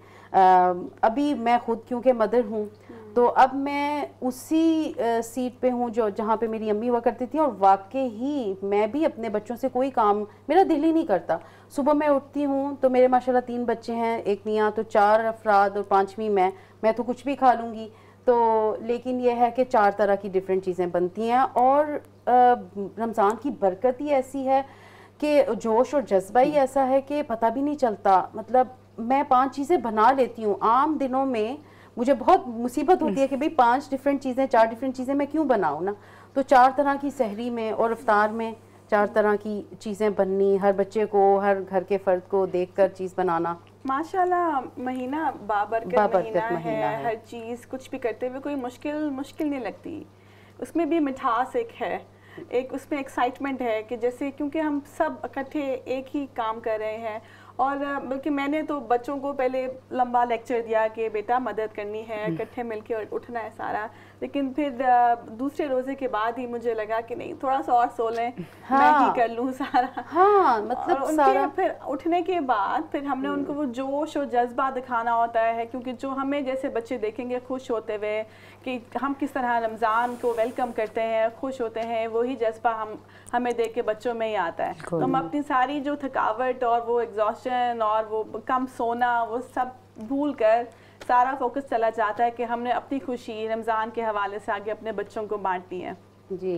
अभी मैं ख़ुद क्योंकि मदर हूँ तो अब मैं उसी सीट पे हूँ जो जहाँ पे मेरी अम्मी हुआ करती थी और वाकई ही मैं भी अपने बच्चों से कोई काम मेरा दिल ही नहीं करता सुबह मैं उठती हूँ तो मेरे माशाल्लाह तीन बच्चे हैं एक मियाँ तो चार अफराद और पाँचवीं मैं मैं तो कुछ भी खा लूँगी तो लेकिन यह है कि चार तरह की डिफरेंट चीज़ें बनती हैं और रमज़ान की बरकत ही ऐसी है कि जोश और जज्बा ही ऐसा है कि पता भी नहीं चलता मतलब मैं पांच चीज़ें बना लेती हूँ आम दिनों में मुझे बहुत मुसीबत होती है कि भाई पांच डिफरेंट चीज़ें चार डिफरेंट चीज़ें मैं क्यों बनाऊँ ना तो चार तरह की सहरी में और रफ्तार में चार तरह की चीज़ें बननी हर बच्चे को हर घर के फ़र्द को देख चीज़ बनाना माशाल्लाह महीना बाबरकत बाबर महीना, महीना है, है हर चीज़ कुछ भी करते हुए कोई मुश्किल मुश्किल नहीं लगती उसमें भी मिठास एक है एक उसमें एक्साइटमेंट है कि जैसे क्योंकि हम सब इकट्ठे एक ही काम कर रहे हैं और बल्कि मैंने तो बच्चों को पहले लंबा लेक्चर दिया कि बेटा मदद करनी है हम्म। इकट्ठे मिलके उठना है सारा लेकिन फिर दूसरे रोजे के बाद ही मुझे लगा कि नहीं थोड़ा सा और सो लें हाँ, मैं ही कर लूँ सारा हाँ मतलब सारा फिर उठने के बाद फिर हमने हम्म। उनको वो जोश और जज्बा दिखाना होता है क्योंकि जो हमें जैसे बच्चे देखेंगे खुश होते हुए कि हम किस तरह रमज़ान को वेलकम करते हैं खुश होते हैं वही जज्बा हम हमें देख के बच्चों में ही आता है तो हम अपनी सारी जो थकावट और वो एग्जॉशन और वो कम सोना वो सब भूल कर सारा फोकस चला जाता है कि हमने अपनी खुशी रमज़ान के हवाले से आगे अपने बच्चों को बांटनी है जी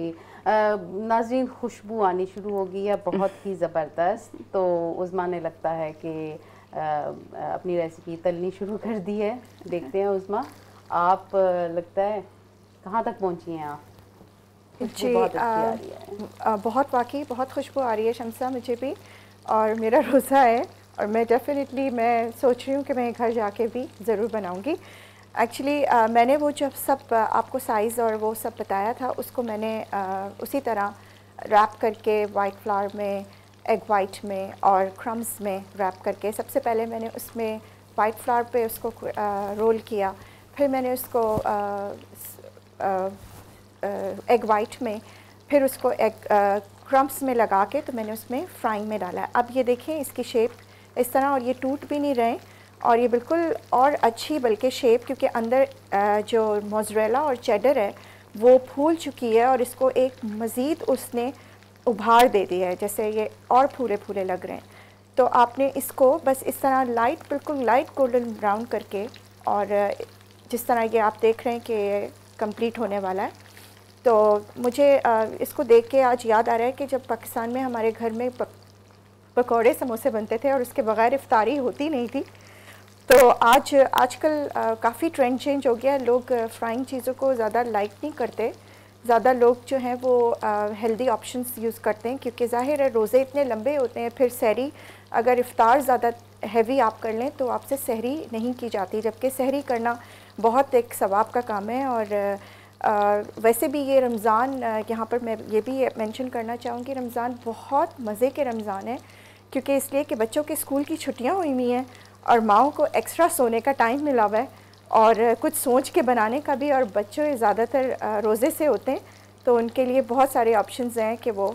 नाजीन खुशबू आनी शुरू हो गई है बहुत ही ज़बरदस्त तो उज़मा ने लगता है कि अपनी रेसिपी तलनी शुरू कर दी है देखते हैं उज़मा आप लगता है कहाँ तक पहुँची हैं आप जी बहुत, आ, आ, बहुत वाकई बहुत खुशबू आ रही है शमसा मुझे भी और मेरा रोज़ा है और मैं डेफ़िनेटली मैं सोच रही हूँ कि मैं घर जाके भी ज़रूर बनाऊँगी एक्चुअली uh, मैंने वो जब सब uh, आपको साइज़ और वो सब बताया था उसको मैंने uh, उसी तरह रैप करके वाइट फ्लावर में एग वाइट में और क्रम्स में रैप करके सबसे पहले मैंने उसमें वाइट फ्लावर पे उसको रोल uh, किया फिर मैंने उसको एग uh, वाइट uh, में फिर उसको एग क्रम्स में लगा के तो मैंने उसमें फ्राइंग में डाला अब ये देखें इसकी शेप इस तरह और ये टूट भी नहीं रहे और ये बिल्कुल और अच्छी बल्कि शेप क्योंकि अंदर जो मोजरेला और चेडर है वो फूल चुकी है और इसको एक मज़ीद उसने उभार दे दिया है जैसे ये और फूले फूले लग रहे हैं तो आपने इसको बस इस तरह लाइट बिल्कुल लाइट गोल्डन ब्राउन करके और जिस तरह ये आप देख रहे हैं कि कंप्लीट होने वाला है तो मुझे इसको देख के आज याद आ रहा है कि जब पाकिस्तान में हमारे घर में पकौड़े समोसे बनते थे और उसके बगैर इफ्तारी होती नहीं थी तो आज आजकल काफ़ी ट्रेंड चेंज हो गया है लोग फ्राइंग चीज़ों को ज़्यादा लाइक नहीं करते ज़्यादा लोग जो हैं वो हेल्दी ऑप्शंस यूज़ करते हैं क्योंकि ज़ाहिर है रोज़े इतने लंबे होते हैं फिर सहरी अगर इफ्तार ज़्यादा हैवी आप कर लें तो आपसे सहरी नहीं की जाती जबकि सहरी करना बहुत एक सवाब का काम है और आ, वैसे भी ये रमज़ान यहाँ पर मैं ये भी मेंशन करना चाहूँगी रमज़ान बहुत मज़े के रमज़ान है क्योंकि इसलिए कि बच्चों के स्कूल की छुट्टियाँ हुई हुई हैं और माओ को एक्स्ट्रा सोने का टाइम मिला हुआ है और कुछ सोच के बनाने का भी और बच्चों ज़्यादातर रोज़े से होते हैं तो उनके लिए बहुत सारे ऑप्शन हैं कि वो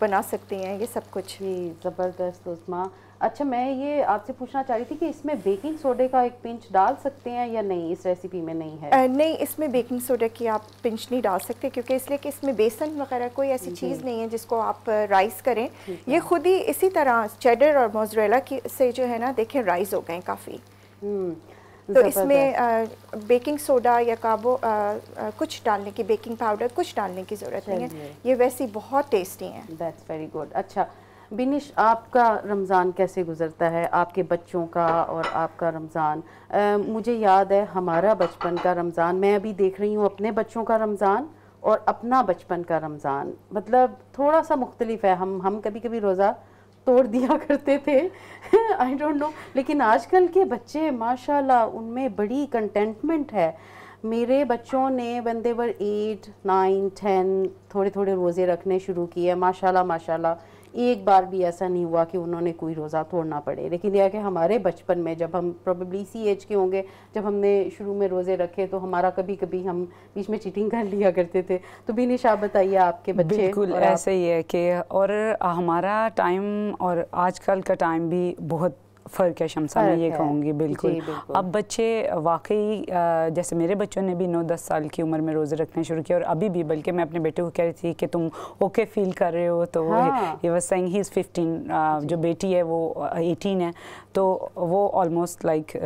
बना सकती हैं ये सब कुछ ही ज़बरदस्त उस्मा अच्छा मैं ये आपसे पूछना चाह रही थी कि इसमें बेकिंग सोडे का एक पिंच डाल सकते हैं या नहीं इस रेसिपी में नहीं है आ, नहीं इसमें बेकिंग सोडा की आप पिंच नहीं डाल सकते क्योंकि इसलिए कि इसमें बेसन वगैरह कोई ऐसी चीज़ नहीं है जिसको आप राइस करें ये खुद ही इसी तरह चेडर और मोजरेला की से जो है ना देखें राइस हो गए काफ़ी हम्म, तो इसमें आ, बेकिंग सोडा या काबो आ, आ, कुछ डालने की बेकिंग पाउडर कुछ डालने की ज़रूरत नहीं है ये वैसी बहुत टेस्टी है दैट्स वेरी गुड अच्छा बिनिश आपका रमज़ान कैसे गुजरता है आपके बच्चों का और आपका रमज़ान मुझे याद है हमारा बचपन का रमज़ान मैं अभी देख रही हूँ अपने बच्चों का रमज़ान और अपना बचपन का रमज़ान मतलब थोड़ा सा मुख्तलिफ है हम हम कभी कभी रोज़ा तोड़ दिया करते थे आई डोंट नो लेकिन आजकल के बच्चे माशाल्लाह उनमें बड़ी कंटेंटमेंट है मेरे बच्चों ने वन देवर एट नाइन टेन थोड़े थोड़े रोज़े रखने शुरू किए माशाल्लाह माशाल्लाह एक बार भी ऐसा नहीं हुआ कि उन्होंने कोई रोज़ा तोड़ना पड़े लेकिन यह कि हमारे बचपन में जब हम प्रोबेबली इसी एज के होंगे जब हमने शुरू में रोज़े रखे तो हमारा कभी कभी हम बीच में चीटिंग कर लिया करते थे तो निशा बताइए आपके बच्चे बिल्कुल ऐसे ही है कि और हमारा टाइम और आजकल का टाइम भी बहुत फ़र्क है शमसा मैं ये कहूँगी बिल्कुल।, बिल्कुल अब बच्चे वाकई जैसे मेरे बच्चों ने भी नौ दस साल की उम्र में रोज़े रखने शुरू किया और अभी भी बल्कि मैं अपने बेटे को कह रही थी कि तुम ओके फील कर रहे हो तो हाँ। ये was saying he is fifteen जो बेटी है वो एटीन है तो वो ऑलमोस्ट लाइक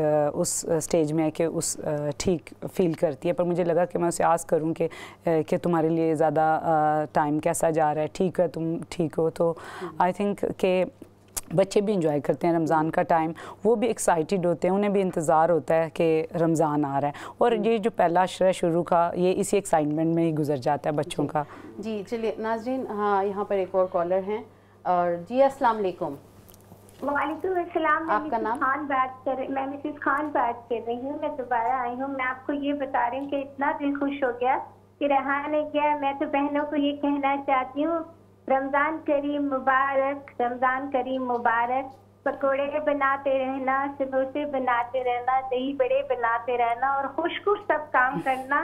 उस स्टेज में है कि उस ठीक फील करती है पर मुझे लगा कि मैं उसे आस करूँ कि कि तुम्हारे लिए ज़्यादा टाइम कैसा जा रहा है ठीक है तुम ठीक हो तो आई थिंक के बच्चे भी इंजॉय करते हैं रमज़ान का टाइम वो भी एक्साइटेड होते हैं उन्हें भी इंतज़ार होता है कि रमज़ान आ रहा है और ये जो पहला अशरा शुरू का ये इसी एक्साइटमेंट में ही गुजर जाता है बच्चों का जी चलिए नाजरीन हाँ यहाँ पर एक और कॉलर हैं और जी अस्सलाम वालेकुम वालेकुम अस्सलाम आपका नाम खान बात कर रही मैं मिसिस खान बात कर रही हूँ मैं दोबारा आई हूँ मैं आपको ये बता रही हूँ कि इतना दिल खुश हो गया कि रहा नहीं गया मैं तो बहनों को ये कहना चाहती हूँ रमज़ान करीम मुबारक रमज़ान करीम मुबारक पकोड़े बनाते रहना समोसे बनाते रहना दही बड़े बनाते रहना और खुश खुश सब काम करना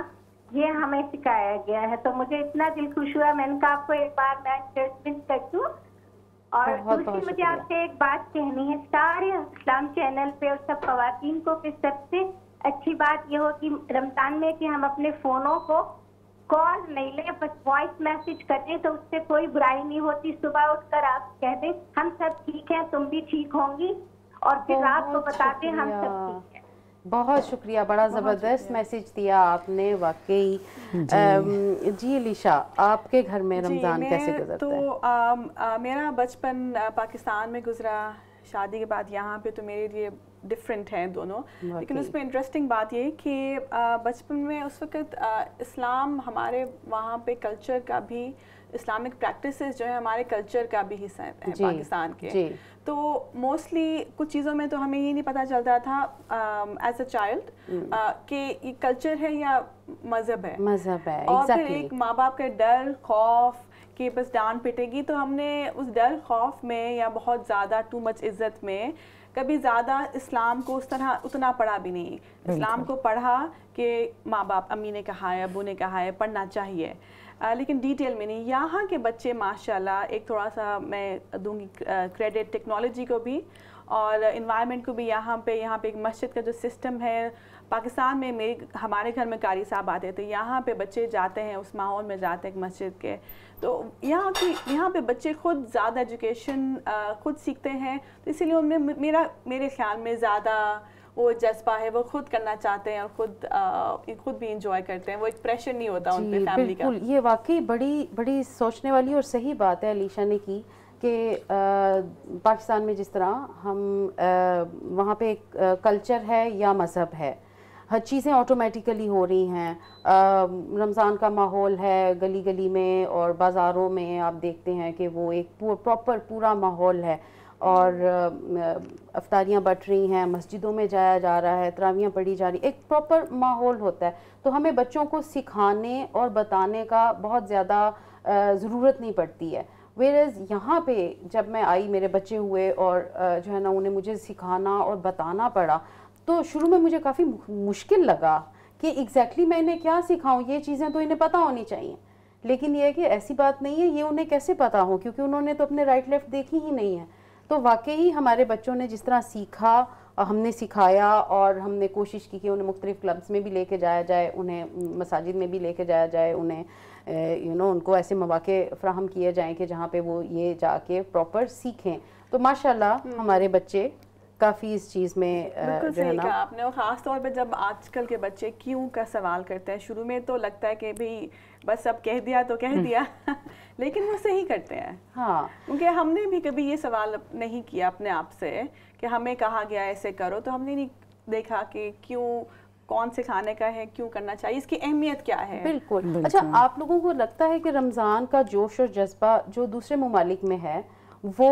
ये हमें सिखाया गया है तो मुझे इतना दिल खुश हुआ मैंने कहा आपको एक बार मैं जजमेंट कर दूँ और दूसरी मुझे आपसे एक बात कहनी है सारे इस्लाम चैनल पे और सब खुवान को सबसे अच्छी बात यह हो कि रमजान में कि हम अपने फोनों को कॉल नहीं ले बस वॉइस मैसेज करें तो उससे कोई बुराई नहीं होती सुबह उठकर आप कह दें हम सब ठीक हैं तुम भी ठीक होंगी और फिर रात को बता दें हम सब ठीक हैं बहुत शुक्रिया बड़ा ज़बरदस्त मैसेज दिया आपने वाकई जी, जी लिशा आपके घर में रमज़ान कैसे गुजरता तो, है? आ, आ, मेरा बचपन पाकिस्तान में गुजरा शादी के बाद यहाँ पे तो मेरे लिए डिफरेंट हैं दोनों लेकिन उसमें इंटरेस्टिंग बात ये कि बचपन में उस वक्त इस्लाम हमारे वहाँ पे कल्चर का भी इस्लामिक प्रैक्टिस जो है हमारे कल्चर का भी हिस्सा है पाकिस्तान के तो मोस्टली कुछ चीज़ों में तो हमें ये नहीं पता चलता था एज हम्म। अ चाइल्ड कि ये कल्चर है या मज़हब है मज़हब है और exactly. फिर एक माँ बाप का डर खौफ कि बस डांट पिटेगी तो हमने उस डर खौफ में या बहुत ज़्यादा टू मच इज़्ज़त में कभी ज़्यादा इस्लाम को उस तरह उतना पढ़ा भी नहीं इस्लाम को पढ़ा कि माँ बाप अम्मी ने कहा है अबू ने कहा है पढ़ना चाहिए आ, लेकिन डिटेल में नहीं यहाँ के बच्चे माशाल्लाह एक थोड़ा सा मैं दूंगी क्रेडिट टेक्नोलॉजी को भी और इन्वायरमेंट को भी यहाँ पे यहाँ पे एक मस्जिद का जो सिस्टम है पाकिस्तान में मेरे हमारे घर में कारी साहब आते थे तो यहाँ पे बच्चे जाते हैं उस माहौल में जाते हैं मस्जिद के तो यहाँ की यहाँ पे बच्चे खुद ज़्यादा एजुकेशन खुद सीखते हैं तो इसीलिए उनमें मेरा मेरे ख्याल में ज़्यादा वो जज्बा है वो खुद करना चाहते हैं और खुद आ, खुद भी इंजॉय करते हैं वो एक प्रेशर नहीं होता उन फैमिली का ये वाकई बड़ी बड़ी सोचने वाली और सही बात है अलीशा ने की कि पाकिस्तान में जिस तरह हम आ, वहाँ पे एक कल्चर है या मज़हब है हर चीज़ें ऑटोमेटिकली हो रही हैं रमज़ान का माहौल है गली गली में और बाज़ारों में आप देखते हैं कि वो एक प्रॉपर पूरा माहौल है और अफतारियाँ बट रही हैं मस्जिदों में जाया जा रहा है तरावियाँ पढ़ी जा रही एक प्रॉपर माहौल होता है तो हमें बच्चों को सिखाने और बताने का बहुत ज़्यादा ज़रूरत नहीं पड़ती है वेर एज़ यहाँ पे जब मैं आई मेरे बच्चे हुए और जो है ना उन्हें मुझे सिखाना और बताना पड़ा तो शुरू में मुझे काफ़ी मुश्किल लगा कि एग्जैक्टली exactly मैं इन्हें क्या सिखाऊँ ये चीज़ें तो इन्हें पता होनी चाहिए लेकिन यह कि ऐसी बात नहीं है ये उन्हें कैसे पता हो क्योंकि उन्होंने तो अपने राइट लेफ़्ट देखी ही नहीं है तो वाकई हमारे बच्चों ने जिस तरह सीखा हमने सिखाया और हमने कोशिश की कि उन्हें मुख्तलिफ़ क्लब्स में भी लेके जाया जाए उन्हें मसाजिद में भी लेके जाया जाए उन्हें यू नो उनको ऐसे मौाक़े फ्राहम किए जाएँ कि जहाँ पर वो ये जाके प्रॉपर सीखें तो माशाल्लाह हम्म। हमारे बच्चे काफ़ी इस चीज़ में बिल्कुल सही आपने और ख़ास तौर पे जब आजकल के बच्चे क्यों का सवाल करते हैं शुरू में तो लगता है कि भाई बस अब कह दिया तो कह हम्म। दिया लेकिन वो सही करते हैं हाँ क्योंकि हमने भी कभी ये सवाल नहीं किया अपने आप से कि हमें कहा गया ऐसे करो तो हमने नहीं देखा कि क्यों कौन से खाने का है क्यों करना चाहिए इसकी अहमियत क्या है बिल्कुल। अच्छा आप लोगों को लगता है कि रमज़ान का जोश और जज्बा जो दूसरे ममालिक में है वो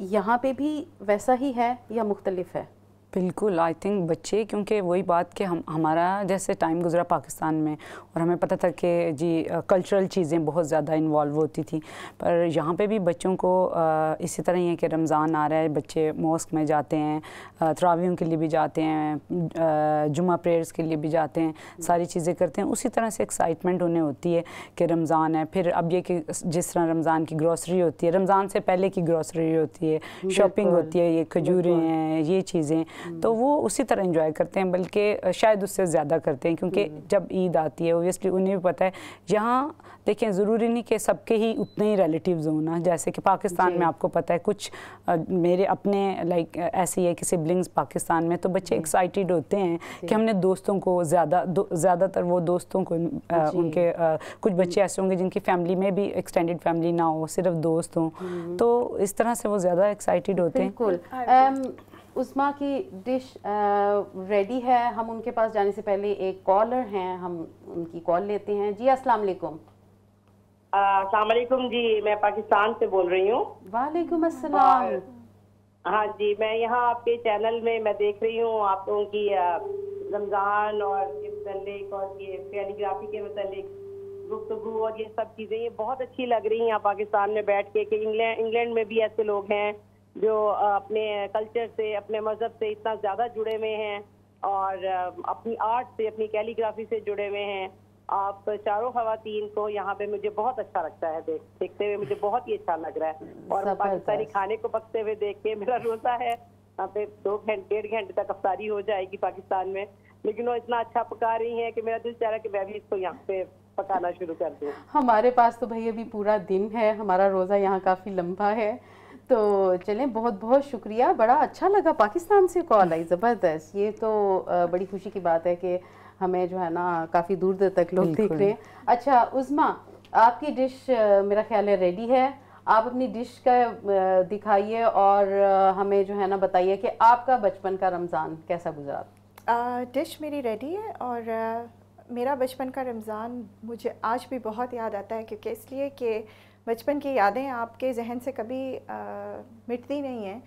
यहाँ पे भी वैसा ही है या मुख्तलिफ है बिल्कुल आई थिंक बच्चे क्योंकि वही बात कि हम हमारा जैसे टाइम गुजरा पाकिस्तान में और हमें पता था कि जी कल्चरल चीज़ें बहुत ज़्यादा इन्वॉल्व होती थी पर यहाँ पे भी बच्चों को आ, इसी तरह ही है कि रमज़ान आ रहा है बच्चे मॉस्क में जाते हैं त्रावियों के लिए भी जाते हैं जुमा प्रेयर्स के लिए भी जाते हैं सारी चीज़ें करते हैं उसी तरह से एक्साइटमेंट उन्हें होती है कि रमज़ान है फिर अब ये कि जिस तरह रमज़ान की ग्रॉसरी होती है रमज़ान से पहले की ग्रॉसरी होती है शॉपिंग होती है ये खजूरें हैं ये चीज़ें तो वो उसी तरह इन्जॉय करते हैं बल्कि शायद उससे ज़्यादा करते हैं क्योंकि हम्म। जब ईद आती है ओबियसली उन्हें भी पता है यहाँ देखें ज़रूरी नहीं कि सबके ही उतने ही रिलेटिव्स होना जैसे कि पाकिस्तान में आपको पता है कुछ आ, मेरे अपने लाइक ऐसे ही है कि सिबलिंग्स पाकिस्तान में तो बच्चे एक्साइटेड होते हैं कि हमने दोस्तों को ज़्यादा ज़्यादातर वो दोस्तों को आ, उनके आ, कुछ बच्चे ऐसे होंगे जिनकी फैमिली में भी एक्सटेंडेड फैमिली ना हो सिर्फ दोस्त हों हम्म। तो इस तरह से वो ज़्यादा एक्साइटेड होते हैं उस्मा की डिश रेडी है हम उनके पास जाने से पहले एक कॉलर हैं हम उनकी कॉल लेते हैं जी अस्सलाम वालेकुम अस्सलाम वालेकुम जी मैं पाकिस्तान से बोल रही हूँ वालेकुम अस्सलाम हाँ जी मैं यहाँ आपके चैनल में मैं देख रही हूँ आप लोगों की रमज़ान और ये मतलब और ये कैलीग्राफी के मतलब गुफ्तु और ये सब चीज़ें ये बहुत अच्छी लग रही हैं पाकिस्तान में बैठ के कि इंग्लैंड इंग्लैंड में भी ऐसे लोग हैं जो अपने कल्चर से अपने मज़हब से इतना ज़्यादा जुड़े हुए हैं और अपनी आर्ट से अपनी कैलीग्राफी से जुड़े हुए हैं आप चारों खातन को यहाँ पे मुझे बहुत अच्छा लगता है देख देखते हुए मुझे बहुत ही अच्छा लग रहा है और पाकिस्तानी खाने को पकते हुए देख के मेरा रोता है यहाँ पे दो घंटे डेढ़ घंटे तक अफ्तारी हो जाएगी पाकिस्तान में लेकिन वो इतना अच्छा पका रही है कि मेरा दिल चाह रहा है कि मैं भी इसको यहाँ पे पकाना शुरू कर दूँ हमारे पास तो भाई अभी पूरा दिन है हमारा रोज़ा यहाँ काफ़ी लंबा है तो चलें बहुत बहुत शुक्रिया बड़ा अच्छा लगा पाकिस्तान से कॉल आई ज़बरदस्त ये तो बड़ी खुशी की बात है कि हमें जो है ना काफ़ी दूर दूर तक लोग देख रहे हैं अच्छा उज़मा आपकी डिश मेरा ख्याल है रेडी है आप अपनी डिश का दिखाइए और हमें जो है ना बताइए कि आपका बचपन का रमज़ान कैसा गुजरा डिश मेरी रेडी है और आ, मेरा बचपन का रमज़ान मुझे आज भी बहुत याद आता है क्योंकि इसलिए कि बचपन की यादें आपके जहन से कभी मिटती नहीं हैं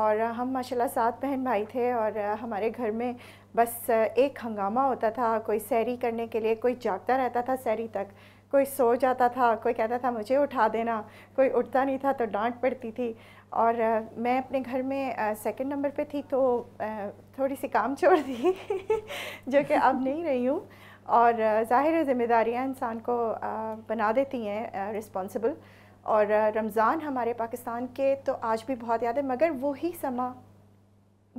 और हम माशाल्लाह सात बहन भाई थे और हमारे घर में बस एक हंगामा होता था कोई सैरी करने के लिए कोई जागता रहता था सैरी तक कोई सो जाता था कोई कहता था मुझे उठा देना कोई उठता नहीं था तो डांट पड़ती थी और मैं अपने घर में सेकंड नंबर पे थी तो थोड़ी सी काम छोड़ दी जो कि अब नहीं रही हूँ और ज़ाहिर ज़िम्मेदारियाँ इंसान को बना देती हैं रिस्पॉन्सिबल और रमज़ान हमारे पाकिस्तान के तो आज भी बहुत याद है मगर वही समा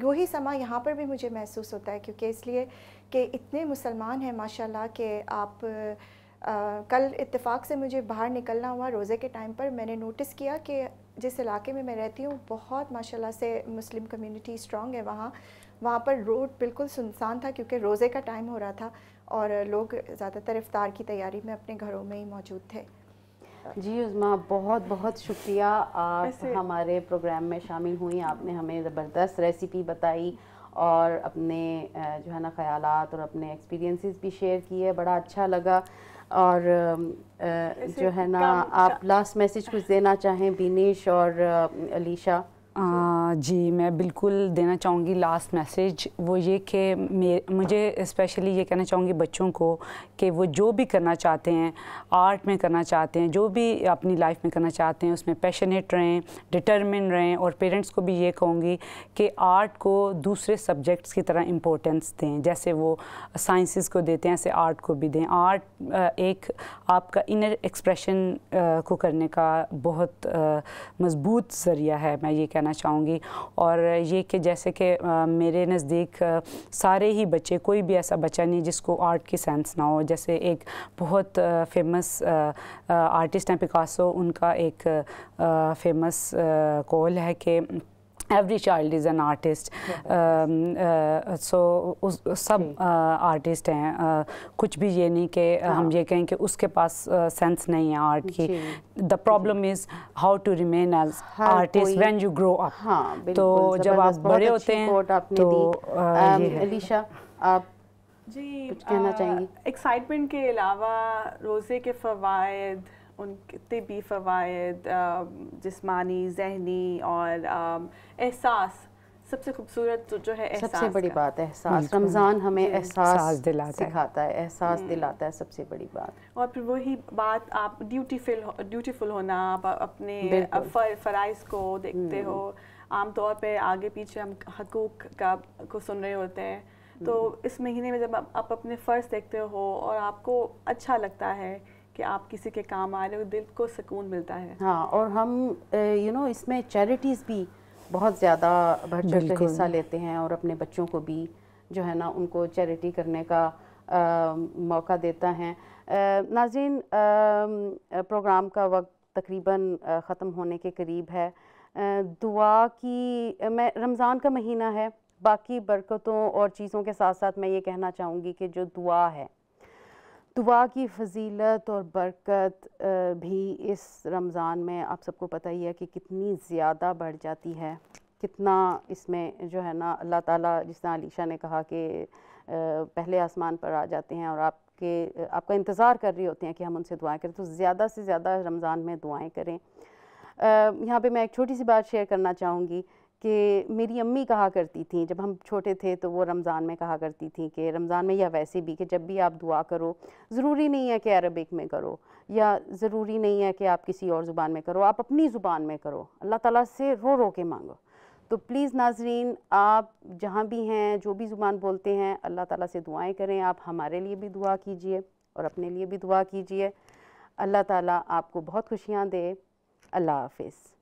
वही समा यहाँ पर भी मुझे महसूस होता है क्योंकि इसलिए कि इतने मुसलमान हैं माशाल्लाह कि आप आ, कल इत्तेफाक से मुझे बाहर निकलना हुआ रोज़े के टाइम पर मैंने नोटिस किया कि जिस इलाके में मैं रहती हूँ बहुत माशाल्लाह से मुस्लिम कम्युनिटी स्ट्रॉन्ग है वहाँ वहाँ पर रोड बिल्कुल सुनसान था क्योंकि रोज़े का टाइम हो रहा था और लोग ज़्यादातर इफ़ार की तैयारी में अपने घरों में ही मौजूद थे जी उज़मा बहुत बहुत शुक्रिया आप हमारे प्रोग्राम में शामिल हुई आपने हमें ज़बरदस्त रेसिपी बताई और अपने जो है ना ख्याल और अपने एक्सपीरियंसेस भी शेयर किए बड़ा अच्छा लगा और जो है ना आप लास्ट मैसेज कुछ देना चाहें बिनेश और अलीशा जी मैं बिल्कुल देना चाहूँगी लास्ट मैसेज वो ये कि मुझे स्पेशली ये कहना चाहूँगी बच्चों को कि वो जो भी करना चाहते हैं आर्ट में करना चाहते हैं जो भी अपनी लाइफ में करना चाहते हैं उसमें पैशनेट रहें डिटर्मिन रहें और पेरेंट्स को भी ये कहूँगी कि आर्ट को दूसरे सब्जेक्ट्स की तरह इम्पोर्टेंस दें जैसे वो साइंसिस को देते हैं ऐसे आर्ट को भी दें आर्ट एक आपका इनर एक्सप्रेशन को करने का बहुत मज़बूत ज़रिया है मैं ये कहना बताना चाहूँगी और ये कि जैसे कि मेरे नज़दीक सारे ही बच्चे कोई भी ऐसा बच्चा नहीं जिसको आर्ट की सेंस ना हो जैसे एक बहुत फेमस आर्टिस्ट हैं पिकासो उनका एक फेमस कॉल है कि every child is an artist so सब आर्टिस्ट hmm. uh, हैं uh, कुछ भी ये नहीं कि uh, हम हाँ. ये कहें कि उसके पास सेंस नहीं है आर्ट की the problem is how to remain as artist when you grow up तो जब आप बड़े होते हैं तो um, आप जी कुछ कहना चाहेंगी एक्साइटमेंट के अलावा रोज़े के फ़वाद उनके तबी फ़वाद जिसमानी जहनी और एहसास सबसे खूबसूरत तो जो है एहसास सबसे बड़ी बात है एहसास रमज़ान हमें एहसास दिलाता सिखाता है एहसास दिलाता है सबसे बड़ी बात और फिर वही बात आप ड्यूटीफुल ड्यूटीफुल होना आप अपने फ़राइज़ को देखते हो हम्म। आम तौर पे आगे पीछे हम हकूक का को सुन रहे होते हैं तो हम्म। इस महीने में जब आप, आप अपने फ़र्ज देखते हो और आपको अच्छा लगता है कि आप किसी के काम आ रहे हो दिल को सुकून मिलता है हाँ और हम यू नो इसमें चैरिटीज़ भी बहुत ज़्यादा बढ़ चढ़ कर हिस्सा लेते हैं और अपने बच्चों को भी जो है ना उनको चैरिटी करने का आ, मौका देता है आ, प्रोग्राम का वक्त तकरीबन ख़त्म होने के करीब है दुआ की मैं रमज़ान का महीना है बाकी बरकतों और चीज़ों के साथ साथ मैं ये कहना चाहूँगी कि जो दुआ है दुआ की फजीलत और बरकत भी इस रमज़ान में आप सबको पता ही है कि कितनी ज़्यादा बढ़ जाती है कितना इसमें जो है ना अल्लाह ताला जिस तरह अलीशा ने कहा कि पहले आसमान पर आ जाते हैं और आपके आपका इंतज़ार कर रही होते हैं कि हम उनसे दुआएं करें तो ज़्यादा से ज़्यादा रमज़ान में दुआएं करें यहाँ पे मैं एक छोटी सी बात शेयर करना चाहूँगी कि मेरी अम्मी कहा करती थी जब हम छोटे थे तो वो रमज़ान में कहा करती थी कि रमज़ान में या वैसे भी कि जब भी आप दुआ करो ज़रूरी नहीं है कि अरबिक में करो या ज़रूरी नहीं है कि आप किसी और ज़ुबान में करो आप अपनी ज़ुबान में करो अल्लाह ताला से रो रो के मांगो तो प्लीज़ नाजरीन आप जहाँ भी हैं जो भी ज़ुबान बोलते हैं अल्लाह ताला से दुआएं करें आप हमारे लिए भी दुआ कीजिए और अपने लिए भी दुआ कीजिए अल्लाह ताला आपको बहुत खुशियाँ दे अल्लाह हाफिज़